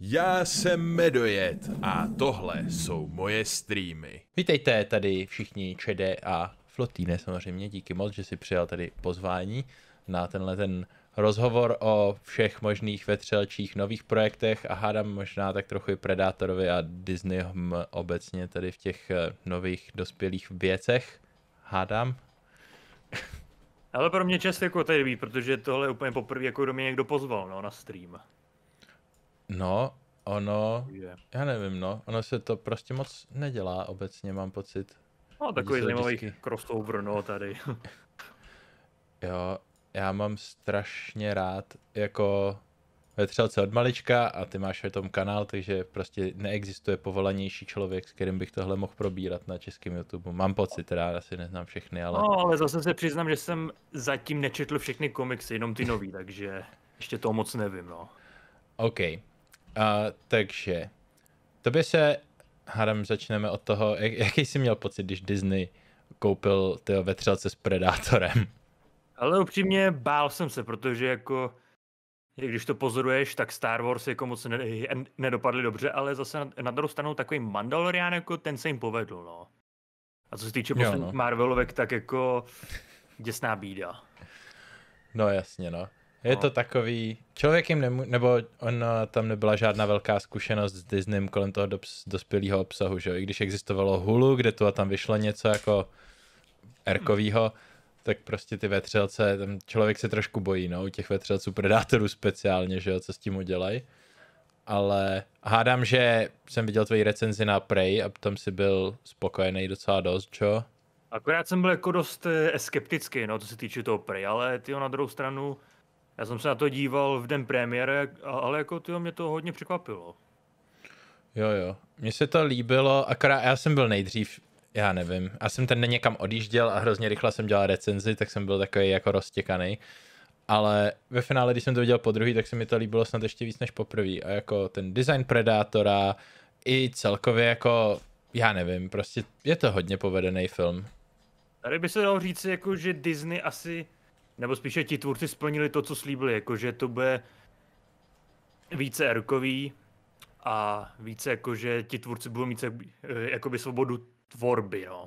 Já jsem Medojet a tohle jsou moje streamy. Vítejte tady všichni Čede a Flotýne samozřejmě, díky moc, že si přijal tady pozvání na tenhle ten rozhovor o všech možných vetřelčích nových projektech a hádám možná tak trochu i Predátorovi a Disneyhom obecně tady v těch eh, nových dospělých věcech. Hádám. Ale pro mě čest jako tady být, protože tohle je úplně poprvé, jako kdo mě někdo pozval no, na stream. No, ono, já nevím, no, ono se to prostě moc nedělá obecně, mám pocit. No, takový zajímavý vždycky... crossover, no, tady. jo, já mám strašně rád, jako třelce od malička a ty máš v tom kanál, takže prostě neexistuje povolanější člověk, s kterým bych tohle mohl probírat na českém YouTube. Mám pocit, teda asi neznám všechny, ale... No, ale zase se přiznám, že jsem zatím nečetl všechny komiksy, jenom ty nový, takže ještě to moc nevím, no. OK, a takže, tobě se, hádám, začneme od toho, jak, jaký jsi měl pocit, když Disney koupil ty vetřelce s Predátorem? Ale upřímně bál jsem se, protože jako když to pozoruješ, tak Star Wars jako moc ne- nedopadly dobře, ale zase na, na druhou stranu takový Mandalorian, jako ten se jim povedl, no. A co se týče jo, no. Marvelovek, tak jako děsná bída. No jasně, no. Je no. to takový, člověk jim nemů... nebo on tam nebyla žádná velká zkušenost s Disneym kolem toho do dospělého obsahu, že jo? I když existovalo Hulu, kde tu a tam vyšlo něco jako erkovýho, tak prostě ty vetřelce, tam člověk se trošku bojí, no, u těch vetřelců predátorů speciálně, že jo, co s tím udělají. Ale hádám, že jsem viděl tvoji recenzi na Prey a tam si byl spokojený docela dost, čo? Akorát jsem byl jako dost eh, skeptický, no, co se týče toho Prey, ale ty na druhou stranu, já jsem se na to díval v den premiéry, ale jako tyjo, mě to hodně překvapilo. Jo, jo. Mně se to líbilo, akorát já jsem byl nejdřív, já nevím, já jsem ten den někam odjížděl a hrozně rychle jsem dělal recenzi, tak jsem byl takový jako roztěkaný. Ale ve finále, když jsem to viděl po druhý, tak se mi to líbilo snad ještě víc než poprvé. A jako ten design Predátora i celkově jako, já nevím, prostě je to hodně povedený film. Tady by se dalo říct, jako, že Disney asi nebo spíše ti tvůrci splnili to, co slíbili, jakože to bude více erkový a více jakože ti tvůrci budou mít eh, jakoby, svobodu tvorby, no.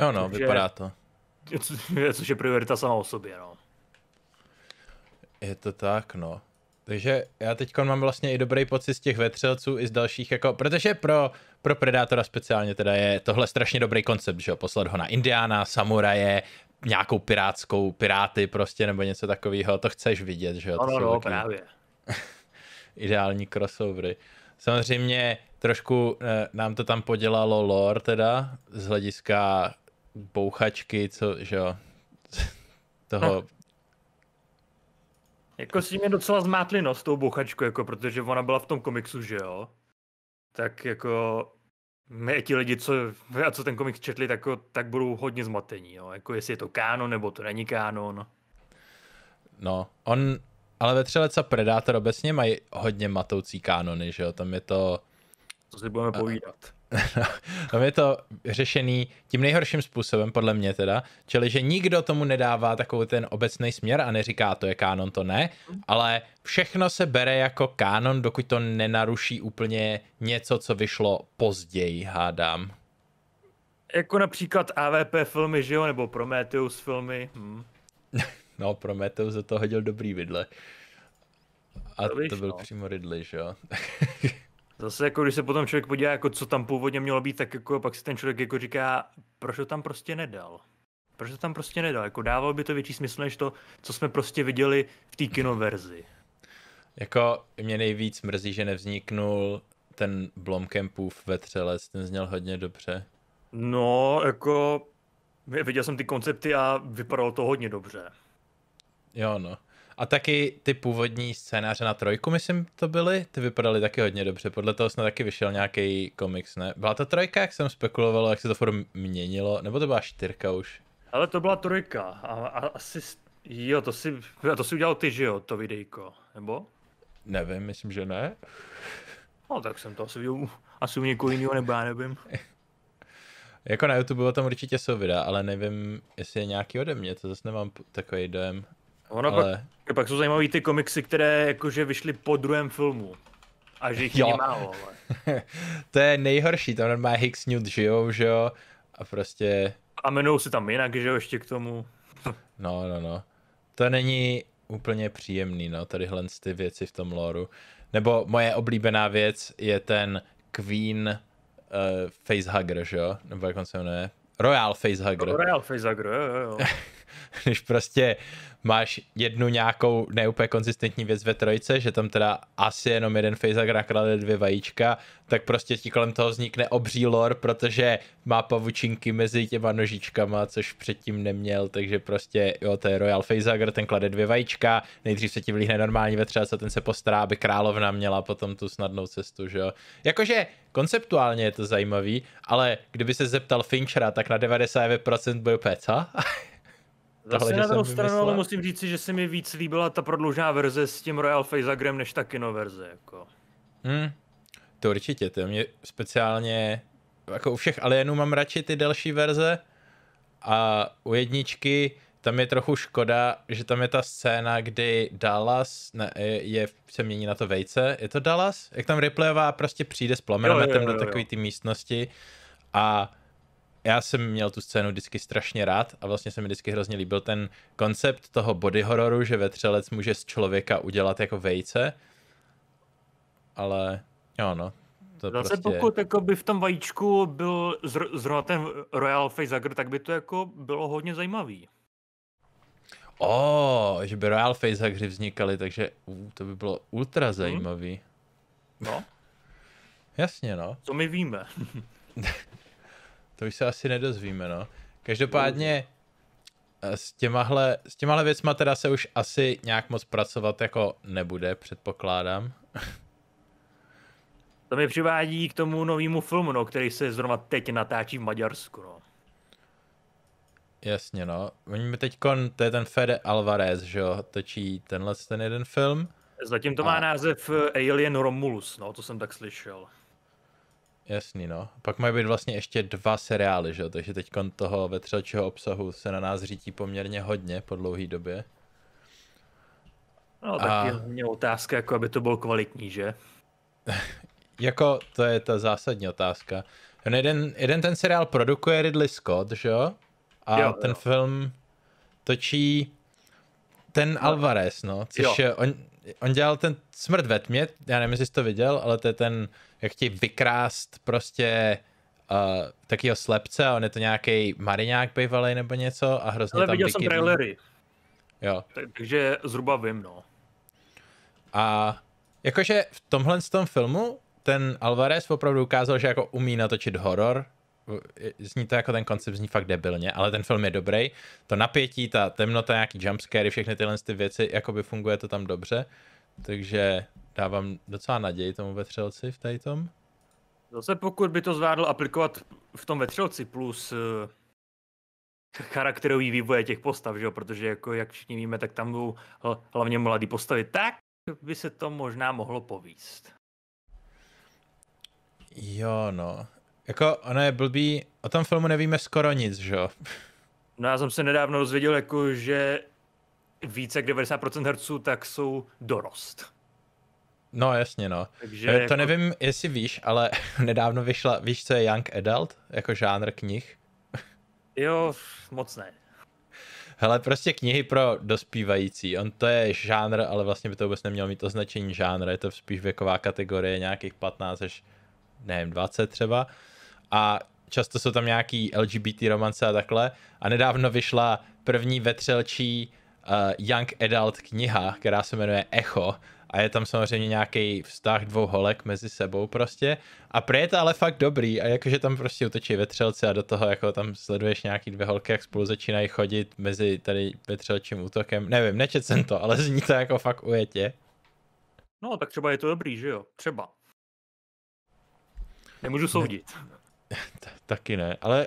Jo no, Takže, vypadá to. Co, což je priorita sama o sobě, no. Je to tak, no. Takže já teď mám vlastně i dobrý pocit z těch vetřelců i z dalších, jako, protože pro, pro Predátora speciálně teda je tohle strašně dobrý koncept, že jo, poslat ho na Indiana samuraje, nějakou pirátskou, piráty prostě nebo něco takového, to chceš vidět, že jo? No, no, no právě. ideální crossovery. Samozřejmě trošku eh, nám to tam podělalo lore teda, z hlediska bouchačky, co, že jo, toho... Hm. Jako si mě docela zmátli nos tou bouchačku, jako protože ona byla v tom komiksu, že jo? Tak jako my ti lidi, co, a co ten komik četli, tak, tak budou hodně zmatení. Jo? Jako jestli je to kánon, nebo to není kánon. No, on, ale ve Třelec a Predátor obecně mají hodně matoucí kánony, že jo? Tam je to... Co si budeme povídat tam je to řešený tím nejhorším způsobem, podle mě teda, čili že nikdo tomu nedává takový ten obecný směr a neříká, to je kánon, to ne, ale všechno se bere jako kánon, dokud to nenaruší úplně něco, co vyšlo později, hádám. Jako například AVP filmy, že jo, nebo Prometheus filmy. Hmm. no, Prometheus za to hodil dobrý vidle. A to, víš, to byl no. přímo Ridley, že jo? Zase jako když se potom člověk podívá, jako co tam původně mělo být, tak jako pak si ten člověk jako říká, proč to tam prostě nedal. Proč to tam prostě nedal, jako dávalo by to větší smysl, než to, co jsme prostě viděli v té kinoverzi. Jako mě nejvíc mrzí, že nevzniknul ten Blomkampův vetřelec, ten zněl hodně dobře. No, jako viděl jsem ty koncepty a vypadalo to hodně dobře. Jo, no. A taky ty původní scénáře na trojku, myslím, to byly, ty vypadaly taky hodně dobře. Podle toho snad taky vyšel nějaký komiks, ne? Byla to trojka, jak jsem spekuloval, jak se to furt měnilo, nebo to byla čtyřka už? Ale to byla trojka a, a asi, jo, to si, to si udělal ty, že jo, to videjko, nebo? Nevím, myslím, že ne. No tak jsem to asi viděl asi u někoho jiného, nebo já nevím. jako na YouTube tam určitě jsou videa, ale nevím, jestli je nějaký ode mě, to zase nemám takový dojem. Ono ale... pak, pak jsou zajímavé ty komiksy, které jakože vyšly po druhém filmu. A že jich jo. málo, ale... to je nejhorší, tam má Hicks Newt žijou, že jo? A prostě... A jmenou se tam jinak, že jo, ještě k tomu. no, no, no. To není úplně příjemný, no, tadyhle ty věci v tom loru. Nebo moje oblíbená věc je ten Queen uh, Facehugger, že jo? Nebo jak on se jmenuje? Royal Facehugger. Royal Facehugger, jo, jo, jo. když prostě máš jednu nějakou neúplně konzistentní věc ve trojce, že tam teda asi jenom jeden Fejzak naklade dvě vajíčka, tak prostě ti kolem toho vznikne obří lore, protože má pavučinky mezi těma nožičkama, což předtím neměl, takže prostě jo, to je Royal Fejzagr, ten klade dvě vajíčka, nejdřív se ti vlíhne normální vetřelec a ten se postará, aby královna měla potom tu snadnou cestu, že jo. Jakože konceptuálně je to zajímavý, ale kdyby se zeptal Finchera, tak na 99% bude úplně, co? Zase na druhou stranu, ale musím říct si, že se mi víc líbila ta prodloužená verze s tím Royal Faceagrem, než ta verze. jako. Hmm, to určitě, to mě speciálně, jako u všech Alienů mám radši ty další verze a u jedničky tam je trochu škoda, že tam je ta scéna, kdy Dallas ne, je, se mění na to vejce. Je to Dallas? Jak tam Ripleyová prostě přijde s plamenemetem do takové ty místnosti a já jsem měl tu scénu vždycky strašně rád a vlastně se mi vždycky hrozně líbil ten koncept toho body hororu, že vetřelec může z člověka udělat jako vejce, ale jo no, to Zase prostě... pokud jako by v tom vajíčku byl zr- zrovna ten Royal Face tak by to jako bylo hodně zajímavý. O, oh, že by Royal Face vznikaly, takže uh, to by bylo ultra mhm. zajímavý. Hmm. No. Jasně, no. To my víme. To už se asi nedozvíme, no. Každopádně eh, s těmahle, s těmahle věcma teda se už asi nějak moc pracovat jako nebude, předpokládám. To mi přivádí k tomu novému filmu, no, který se zrovna teď natáčí v Maďarsku, no. Jasně, no. Oni mi teď, to je ten Fede Alvarez, že jo, točí tenhle ten jeden film. Zatím to a... má název eh, Alien Romulus, no, to jsem tak slyšel. Jasný, no. Pak mají být vlastně ještě dva seriály, že jo? Takže teď toho vetřelčího obsahu se na nás řítí poměrně hodně po dlouhé době. No, tak a... je otázka, jako aby to bylo kvalitní, že? jako, to je ta zásadní otázka. On jeden, jeden ten seriál produkuje Ridley Scott, že jo? A jo, ten jo. film točí ten no. Alvarez, no, což jo. je, on, on dělal ten smrt ve tmě, já nevím, jestli jsi to viděl, ale to je ten, jak chtějí vykrást prostě uh, takýho slepce a on je to nějaký mariňák bývalý nebo něco a hrozně ale tam viděl jsem trailery. Jo. Tak, takže zhruba vím, no. A jakože v tomhle z tom filmu ten Alvarez opravdu ukázal, že jako umí natočit horor, E, zní to jako ten koncept zní fakt debilně, ale ten film je dobrý. To napětí, ta temnota, nějaký jumpscary, všechny tyhle ty věci, jako by funguje to tam dobře. Takže dávám docela naději tomu vetřelci v tady tom. Zase pokud by to zvládl aplikovat v tom vetřelci plus e, charakterový vývoj těch postav, že jo? protože jako jak všichni víme, tak tam budou hlavně mladý postavy, tak by se to možná mohlo povíst. Jo, no. Jako, ono je blbý, o tom filmu nevíme skoro nic, že jo? No já jsem se nedávno dozvěděl, jako, že více jak 90% herců tak jsou dorost. No jasně, no. Takže eh, to jako... nevím, jestli víš, ale nedávno vyšla, víš, co je Young Adult? Jako žánr knih? Jo, moc ne. Hele, prostě knihy pro dospívající. On to je žánr, ale vlastně by to vůbec nemělo mít označení žánr. Je to spíš věková kategorie nějakých 15 až nevím, 20 třeba a často jsou tam nějaký LGBT romance a takhle. A nedávno vyšla první vetřelčí uh, young adult kniha, která se jmenuje Echo a je tam samozřejmě nějaký vztah dvou holek mezi sebou prostě. A prý je to ale fakt dobrý a jakože tam prostě utečí vetřelci a do toho jako tam sleduješ nějaký dvě holky, jak spolu začínají chodit mezi tady vetřelčím útokem. Nevím, nečet jsem to, ale zní to jako fakt ujetě. No, tak třeba je to dobrý, že jo? Třeba. Nemůžu soudit. Ne. taky ne, ale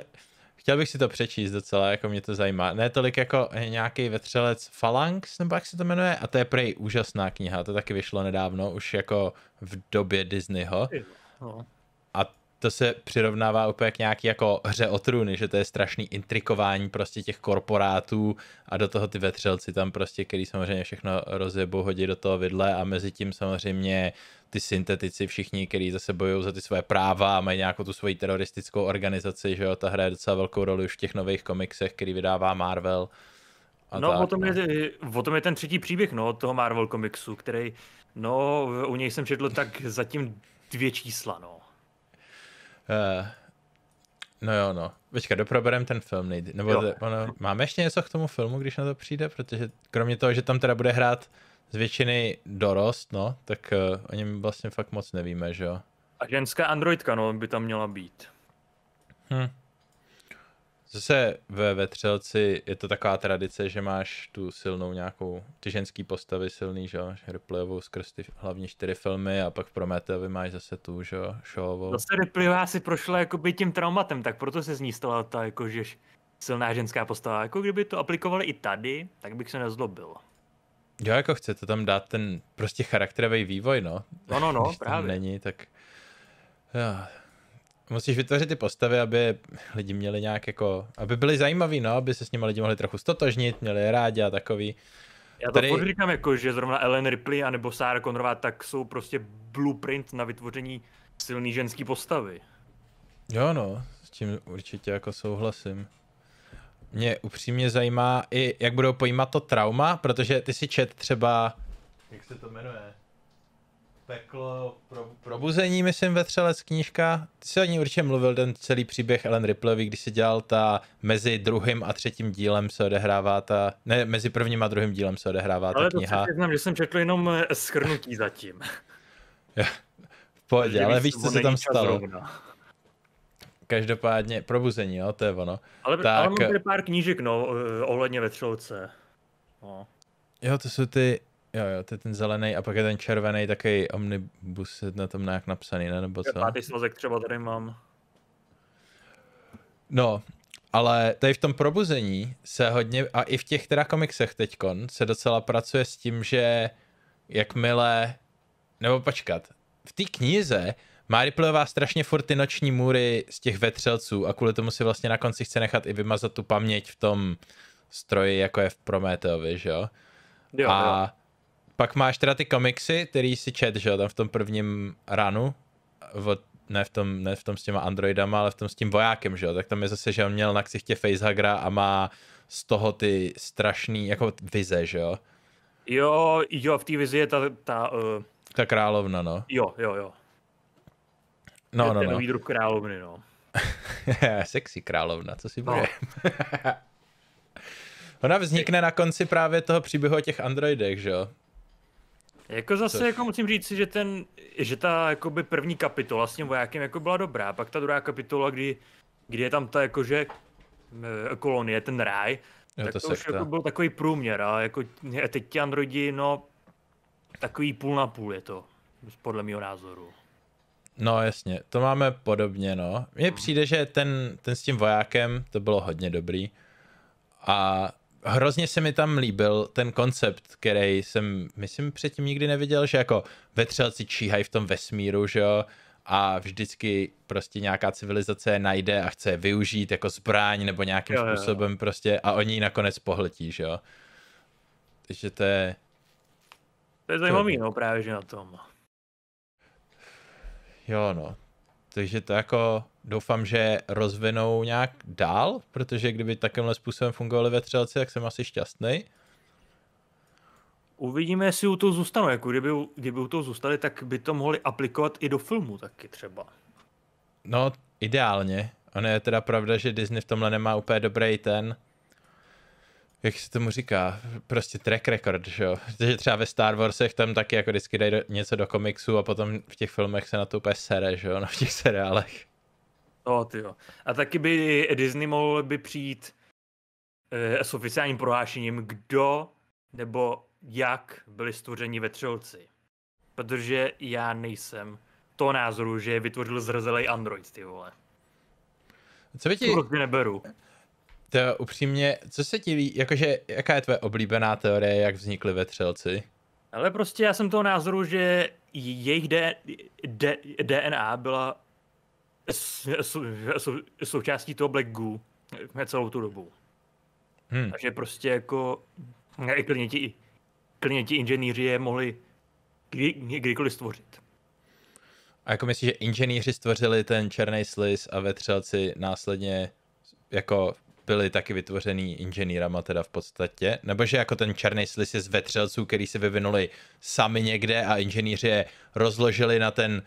chtěl bych si to přečíst docela, jako mě to zajímá. Ne tolik jako eh, nějaký vetřelec Phalanx, nebo jak se to jmenuje, a to je prej úžasná kniha, to taky vyšlo nedávno, už jako v době Disneyho. No. A to se přirovnává úplně k nějaký jako hře o trůny, že to je strašný intrikování prostě těch korporátů a do toho ty vetřelci tam prostě, který samozřejmě všechno rozjebou, hodí do toho vidle a mezi tím samozřejmě ty syntetici všichni, kteří zase bojují za ty své práva a mají nějakou tu svoji teroristickou organizaci, že jo, ta hraje docela velkou roli už v těch nových komiksech, který vydává Marvel. A no, tak, o, tom no. Je, o tom je ten třetí příběh, no, toho Marvel komiksu, který, no, u něj jsem četl tak zatím dvě čísla, no. Uh, no jo, no. Počkat, doproberem ten film nejdy. Nebo ono, máme ještě něco k tomu filmu, když na to přijde? Protože kromě toho, že tam teda bude hrát z většiny dorost, no, tak uh, o něm vlastně fakt moc nevíme, že jo. A ženská androidka, no, by tam měla být. Hm. Zase ve vetřelci je to taková tradice, že máš tu silnou nějakou, ty ženský postavy silný, že jo, Ripleyovou skrz ty hlavní čtyři filmy a pak v Prometeovi máš zase tu, že jo, Showovou. Zase Ripleyová si prošla jako by tím traumatem, tak proto se z ní stala ta jakože silná ženská postava. Jako kdyby to aplikovali i tady, tak bych se nezlobil. Jo, jako chcete tam dát ten prostě charakterový vývoj, no. No, no, no, Když právě. není, tak... Jo. Musíš vytvořit ty postavy, aby lidi měli nějak jako... Aby byli zajímaví, no, aby se s nimi lidi mohli trochu stotožnit, měli je rádi a takový. Já to Tady... podříkám jako, že zrovna Ellen Ripley anebo Sarah Connorová tak jsou prostě blueprint na vytvoření silný ženský postavy. Jo, no, s tím určitě jako souhlasím mě upřímně zajímá i, jak budou pojímat to trauma, protože ty si čet třeba... Jak se to jmenuje? Peklo, pro, probuzení, myslím, ve třelec knížka. Ty jsi o ní určitě mluvil, ten celý příběh Ellen Ripleyový, když se dělal ta mezi druhým a třetím dílem se odehrává ta, ne, mezi prvním a druhým dílem se odehrává Ale ta Ale kniha. Ale to znám, že jsem četl jenom eh, schrnutí zatím. Pojď, ale víš, co se tam stalo každopádně, probuzení, jo, to je ono. Ale, tak... ale mám tady pár knížek, no, eh, ohledně vetřelce. No. Jo, to jsou ty, jo, jo, to je ten zelený a pak je ten červený, taky omnibus na tom nějak napsaný, ne, nebo co? Pátý svazek třeba tady mám. No, ale tady v tom probuzení se hodně, a i v těch teda komiksech teďkon, se docela pracuje s tím, že jakmile, nebo počkat, v té knize má Ripleyová strašně furt ty noční můry z těch vetřelců a kvůli tomu si vlastně na konci chce nechat i vymazat tu paměť v tom stroji, jako je v Prometeovi, že jo? jo a jo. pak máš teda ty komiksy, který si čet, že jo, tam v tom prvním ranu, od, ne, v tom, ne v tom s těma androidama, ale v tom s tím vojákem, že jo, tak tam je zase, že on měl na ksichtě facehagra a má z toho ty strašný, jako vize, že jo? Jo, jo, v té vizi je ta... ta uh... Ta královna, no. Jo, jo, jo. No, ten, no, nový no. druh královny, no. Sexy královna, co si no. bude. Ona vznikne na konci právě toho příběhu o těch androidech, že jo? Jako zase Což... jako musím říct, že ten, že ta jakoby první kapitola s tím vojákem jako byla dobrá, pak ta druhá kapitola, kdy, kdy je tam ta jakože eh, kolonie, ten ráj, jo, tak to, to sekta. už jako byl takový průměr a jako teď ti androidi, no takový půl na půl je to, podle mého názoru. No jasně, to máme podobně, no. Mně hmm. přijde, že ten, ten s tím vojákem, to bylo hodně dobrý. A hrozně se mi tam líbil ten koncept, který jsem, myslím, předtím nikdy neviděl, že jako vetřelci číhají v tom vesmíru, že jo, a vždycky prostě nějaká civilizace je najde a chce je využít jako zbraň nebo nějakým jo, způsobem jo. prostě a oni ji nakonec pohltí, že jo. Takže to je... To je zajímavý, no právě, že na tom. Jo, no. Takže to jako doufám, že rozvinou nějak dál, protože kdyby takovýmhle způsobem fungovaly ve třelci, tak jsem asi šťastný. Uvidíme, jestli u toho zůstanou. Jako kdyby, kdyby u toho zůstali, tak by to mohli aplikovat i do filmu taky třeba. No, ideálně. Ono je teda pravda, že Disney v tomhle nemá úplně dobrý ten jak se tomu říká, prostě track record, že jo. Takže třeba ve Star Warsech tam taky jako vždycky dají něco do komiksu a potom v těch filmech se na to úplně sere, že jo, no, v těch seriálech. To ty jo. A taky by Disney mohl by přijít e, s oficiálním prohlášením, kdo nebo jak byli stvořeni ve třelci. Protože já nejsem to názoru, že je vytvořil zrzelej android, ty vole. Co by ti... Prostě neberu. To upřímně, co se ti líbí, jakože jaká je tvoje oblíbená teorie, jak vznikly vetřelci? Ale prostě já jsem toho názoru, že jejich D, D, DNA byla sou, součástí toho Black Goo eh, celou tu dobu. Hmm. Takže prostě jako eh, i klidně ti, inženýři je mohli kdy, kdykoliv stvořit. A jako myslíš, že inženýři stvořili ten černý sliz a vetřelci následně jako byly taky vytvořený inženýrama teda v podstatě, nebo že jako ten černý slis je z vetřelců, který se vyvinuli sami někde a inženýři je rozložili na ten,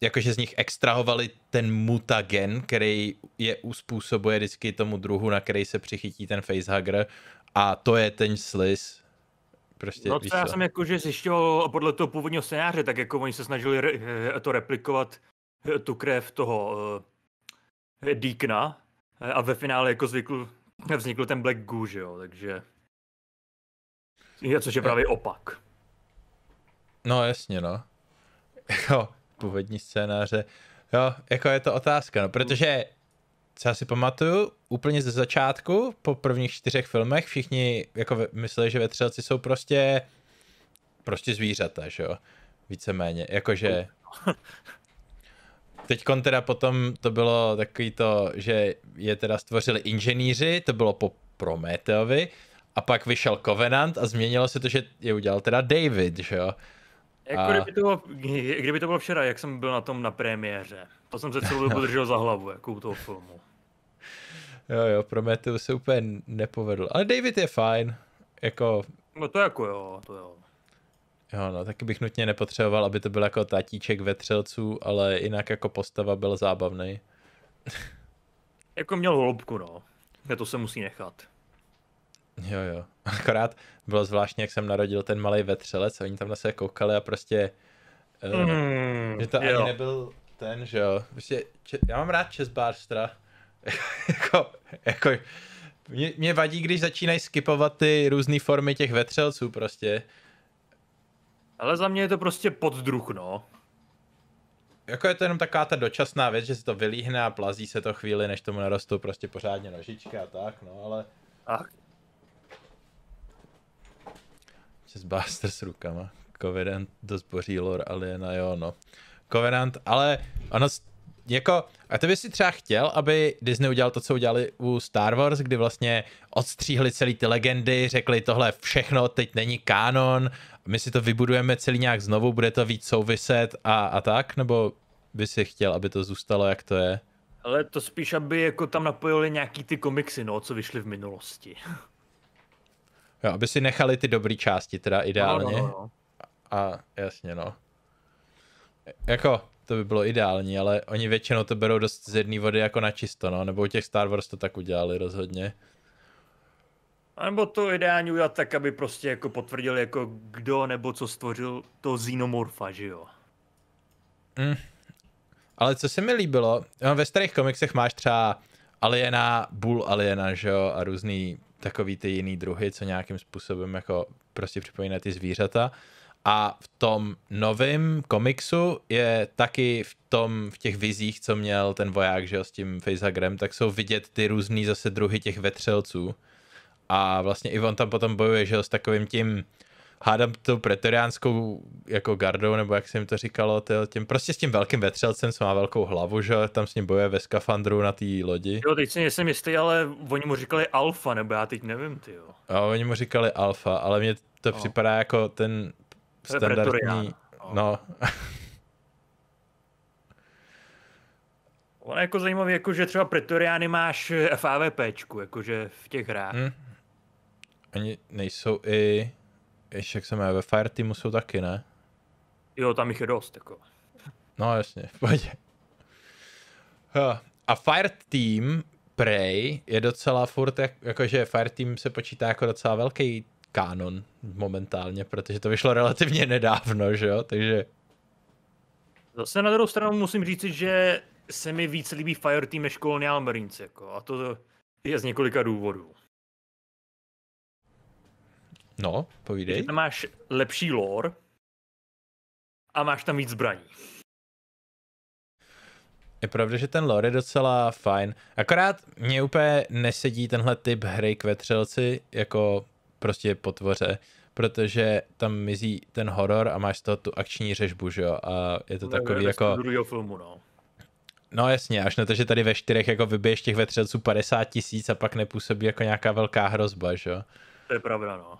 jakože z nich extrahovali ten mutagen, který je uspůsobuje vždycky tomu druhu, na který se přichytí ten facehugger a to je ten slis, prostě, no, co já jsem jakože zjišťoval podle toho původního scénáře, tak jako oni se snažili re- eh, to replikovat eh, tu krev toho uh, eh, Díkna, Eh, a ve finále jako zvykl, vznikl ten Black Goo, že jo, takže... Což je právě opak. No jasně, no. Jako původní scénáře. Jo, jako je to otázka, no, protože co já si pamatuju, úplně ze začátku, po prvních čtyřech filmech, všichni jako mysleli, že vetřelci jsou prostě prostě zvířata, že jo, víceméně, jakože Teď teda potom to bylo takový to, že je teda stvořili inženýři, to bylo po Prometeovi, a pak vyšel Covenant a změnilo se to, že je udělal teda David, že jo? Jako a... kdyby, to bylo, kdyby to bylo včera, jak jsem byl na tom na premiéře. To jsem se celou dobu držel za hlavu, jako u toho filmu. Jo, jo, Prometeu se úplně nepovedl. Ale David je fajn. Jako... No to jako jo, to jo. Jo, no, taky bych nutně nepotřeboval, aby to byl jako tatíček vetřelců, ale jinak jako postava byl zábavný. jako měl hloubku, no. A to se musí nechat. Jo, jo. Akorát bylo zvláštní, jak jsem narodil ten malý vetřelec, oni tam na sebe koukali a prostě... Uh, že to jo. ani nebyl ten, že jo. Prostě, če- já mám rád Barstra. jako, jako, mě, mě vadí, když začínají skipovat ty různé formy těch vetřelců prostě. Ale za mě je to prostě poddruh, no. Jako je to jenom taková ta dočasná věc, že se to vylíhne a plazí se to chvíli, než tomu narostou prostě pořádně nožičky a tak, no ale... Ach. Se zbáster s rukama. Covenant dost boří lore Aliena, jo no. Covenant, ale ono jako, a ty bys si třeba chtěl, aby Disney udělal to, co udělali u Star Wars, kdy vlastně odstříhli celý ty legendy, řekli tohle všechno, teď není kánon, my si to vybudujeme celý nějak znovu, bude to víc souviset a, a tak, nebo by si chtěl, aby to zůstalo, jak to je? Ale to spíš, aby jako tam napojili nějaký ty komiksy, no, co vyšly v minulosti. Jo, aby si nechali ty dobré části, teda ideálně. No, no, no. A jasně, no. Jako, to by bylo ideální, ale oni většinou to berou dost z jedné vody jako na čisto, no. Nebo u těch Star Wars to tak udělali rozhodně nebo to ideálně udělat tak, aby prostě jako potvrdil jako kdo nebo co stvořil to xenomorfa, že jo? Mm. Ale co se mi líbilo, no, ve starých komiksech máš třeba aliena, bull aliena, že jo, a různý takový ty jiný druhy, co nějakým způsobem jako prostě připomíná ty zvířata. A v tom novém komiksu je taky v tom, v těch vizích, co měl ten voják, že jo, s tím facehagrem, tak jsou vidět ty různý zase druhy těch vetřelců. A vlastně Ivan tam potom bojuje, že s takovým tím hádám tu pretoriánskou jako gardou, nebo jak se jim to říkalo, tím, prostě s tím velkým vetřelcem, co má velkou hlavu, že tam s ním bojuje ve skafandru na té lodi. Jo, teď si nejsem jistý, ale oni mu říkali alfa, nebo já teď nevím, ty jo. A oni mu říkali alfa, ale mně to no. připadá jako ten standardní... No. no. ono je jako zajímavé, jako že třeba pretoriány máš FAVPčku, jakože v těch hrách. Hmm. Oni nejsou i, ještě jak se jmenuje, ve Fireteamu jsou taky, ne? Jo, tam jich je dost, jako. No jasně, v pohodě. A Fireteam, Prey, je docela furt, jak, jakože Fireteam se počítá jako docela velký kanon momentálně, protože to vyšlo relativně nedávno, že jo, takže... Zase na druhou stranu musím říct, že se mi víc líbí Fireteam než Colonial Marines, jako, a to je z několika důvodů. No, povídej. Když tam máš lepší lore a máš tam víc zbraní. Je pravda, že ten lore je docela fajn. Akorát mě úplně nesedí tenhle typ hry k vetřelci jako prostě potvoře, protože tam mizí ten horor a máš to tu akční řežbu, že jo? A je to no, takový je jako... filmu, no. No jasně, až na to, že tady ve čtyřech jako vybiješ těch vetřelců 50 tisíc a pak nepůsobí jako nějaká velká hrozba, že jo? To je pravda, no.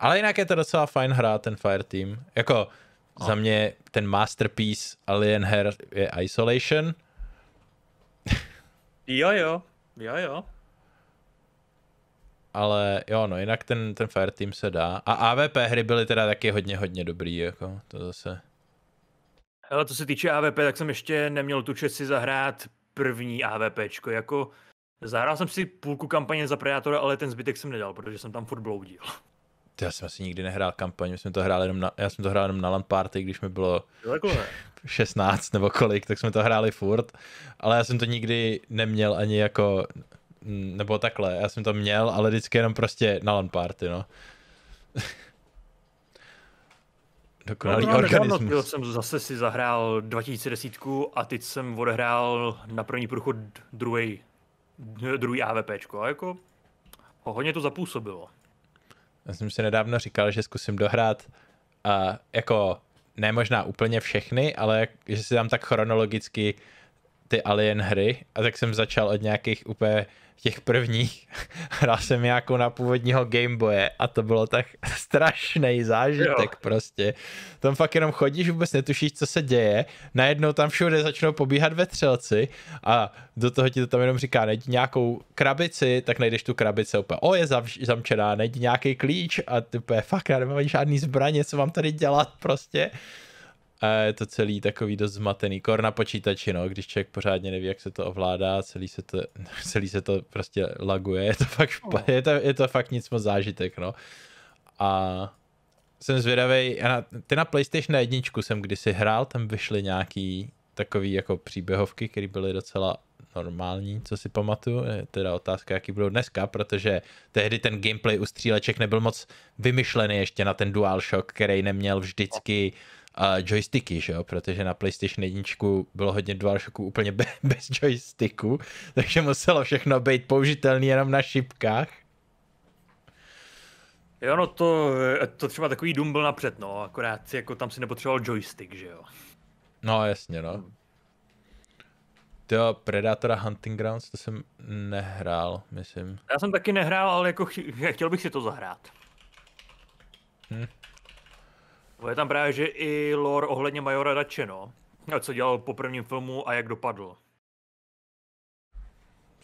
Ale jinak je to docela fajn hra, ten Fireteam. Jako no. za mě ten masterpiece Alien Her je Isolation. jo, jo, jo, jo. Ale jo, no jinak ten, ten Fireteam se dá. A AVP hry byly teda taky hodně, hodně dobrý, jako to zase. Ale co se týče AVP, tak jsem ještě neměl tu čest si zahrát první AVPčko, jako zahrál jsem si půlku kampaně za Predátora, ale ten zbytek jsem nedal, protože jsem tam furt bloudil. Ty, já jsem asi nikdy nehrál kampaň, my jsme to hráli jenom na, já jsem to hrál jenom na LAN party, když mi bylo jako ne. 16 nebo kolik, tak jsme to hráli furt, ale já jsem to nikdy neměl ani jako, nebo takhle, já jsem to měl, ale vždycky jenom prostě na LAN party, no. Dokonalý no, organismus. Byl jsem zase si zahrál 2010 a teď jsem odehrál na první průchod druhý, druhý AVPčko a jako hodně to zapůsobilo já jsem si nedávno říkal, že zkusím dohrát a jako ne možná úplně všechny, ale že si tam tak chronologicky ty Alien hry a tak jsem začal od nějakých úplně těch prvních. Hrál jsem jako na původního Gameboye a to bylo tak strašný zážitek jo. prostě. Tam fakt jenom chodíš, vůbec netušíš, co se děje, najednou tam všude začnou pobíhat vetřelci a do toho ti to tam jenom říká, najdi nějakou krabici, tak najdeš tu krabici úplně, o je zav- zamčená, najdi nějaký klíč a ty úplně, fakt já nemám žádný zbraně, co mám tady dělat prostě. A je to celý takový dost zmatený. Kor na počítači, no, když člověk pořádně neví, jak se to ovládá, celý se to, celý se to prostě laguje. Je to fakt, no. je to, je to fakt nic moc zážitek, no. A jsem zvědavý, na, ty na PlayStation 1 jsem kdysi hrál, tam vyšly nějaký takový jako příběhovky, které byly docela normální, co si pamatuju, je teda otázka, jaký budou dneska, protože tehdy ten gameplay u stříleček nebyl moc vymyšlený ještě na ten DualShock, který neměl vždycky uh, joysticky, že jo? protože na PlayStation 1 bylo hodně DualShocku úplně be- bez joysticku, takže muselo všechno být použitelné jenom na šipkách. Jo, no to, to třeba takový dům byl napřed, no, akorát si jako tam si nepotřeboval joystick, že jo. No, jasně, no. Jo, Predatora Hunting Grounds, to jsem nehrál, myslím. Já jsem taky nehrál, ale jako chtěl bych si to zahrát. Hm. Je tam právě, že i lore ohledně Majora Dače, no. A co dělal po prvním filmu a jak dopadl.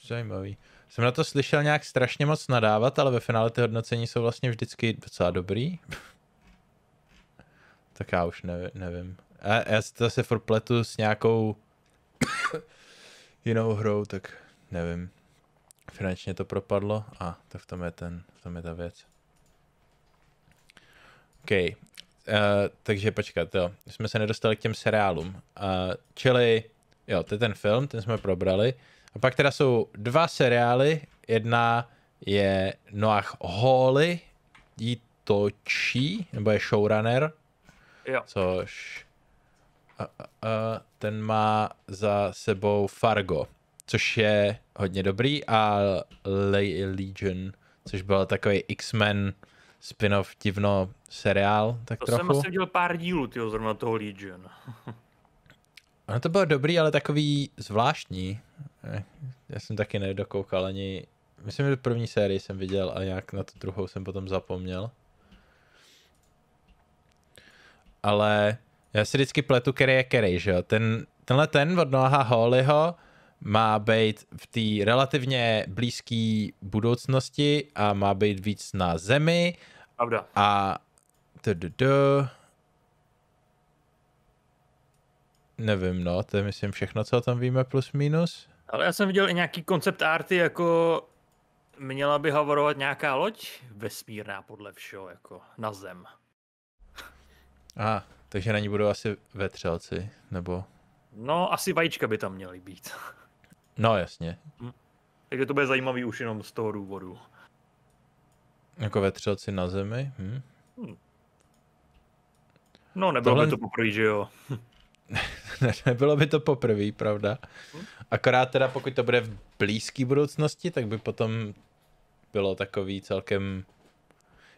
Zajímavý. Jsem na to slyšel nějak strašně moc nadávat, ale ve finále ty hodnocení jsou vlastně vždycky docela dobrý. tak já už nevi, nevím. A já to se furt pletu s nějakou jinou hrou, tak nevím. Finančně to propadlo a to v tom je ten, v tom je ta věc. OK. Eh, takže počkat, jo, jsme se nedostali k těm seriálům. Uh, čili, jo, to je ten film, ten jsme probrali. A pak teda jsou dva seriály, jedna je Noah Hawley, jí točí, nebo je showrunner, jo. což a, a, a, ten má za sebou Fargo, což je hodně dobrý a Le- Legion, což byl takový X-Men spin-off divno seriál, tak to trochu. jsem asi viděl pár dílů, tyjo, zrovna toho Legion. ono to bylo dobrý, ale takový zvláštní. Eh, já jsem taky nedokoukal ani... Myslím, že první sérii jsem viděl a nějak na tu druhou jsem potom zapomněl. Ale já si vždycky pletu, který je který, že jo? Ten, tenhle ten od Noaha Hawleyho má být v té relativně blízké budoucnosti a má být víc na zemi Pravda. A Nevím, no, to je myslím všechno, co tam víme, plus minus. Ale já jsem viděl i nějaký koncept arty, jako měla by hovorovat nějaká loď vesmírná podle všeho, jako na zem. A takže na ní budou asi vetřelci, nebo... No, asi vajíčka by tam měly být. No, jasně. Hm. Takže to bude zajímavý už jenom z toho důvodu. Jako vetřelci na zemi? Hm? Hmm. No, nebylo Tohle... by to poprvé, že jo? ne, nebylo by to poprvé, pravda. Hm. Akorát teda pokud to bude v blízké budoucnosti, tak by potom bylo takový celkem...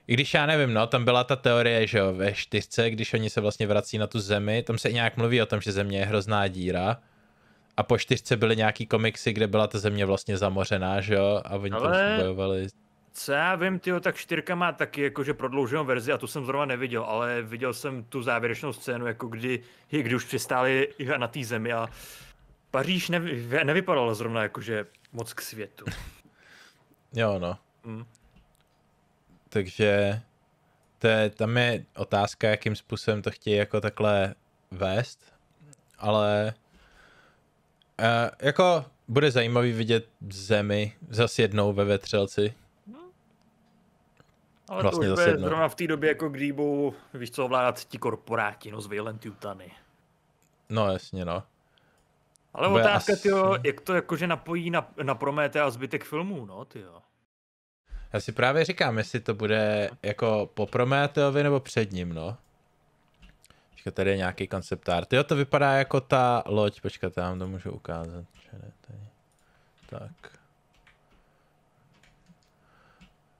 I když já nevím, no, tam byla ta teorie, že jo, ve čtyřce, když oni se vlastně vrací na tu zemi, tam se nějak mluví o tom, že země je hrozná díra. A po čtyřce byly nějaký komiksy, kde byla ta země vlastně zamořená, že jo, a oni Ale... tam bojovali co já vím, tyjo, tak čtyřka má taky jakože prodlouženou verzi a tu jsem zrovna neviděl, ale viděl jsem tu závěrečnou scénu, jako kdy, kdy už přistáli na té zemi a Paříž nevy, nevypadal zrovna jakože moc k světu. Jo, no. Mm. Takže to je, tam je otázka, jakým způsobem to chtějí jako takhle vést, ale uh, jako bude zajímavý vidět zemi zas jednou ve vetřelci, ale vlastně to už bude zrovna v té době, jako kdy budou, víš co, ovládat ti korporáti, no, z Violent No jasně, no. Ale bude otázka, asi... tyjo, jak to jakože napojí na, na Promete a zbytek filmů, no, jo. Já si právě říkám, jestli to bude jako po Prometeovi nebo před ním, no. Počkat, tady je nějaký koncept art. Jo, to vypadá jako ta loď, počkat, já vám to můžu ukázat. Tady. Tak.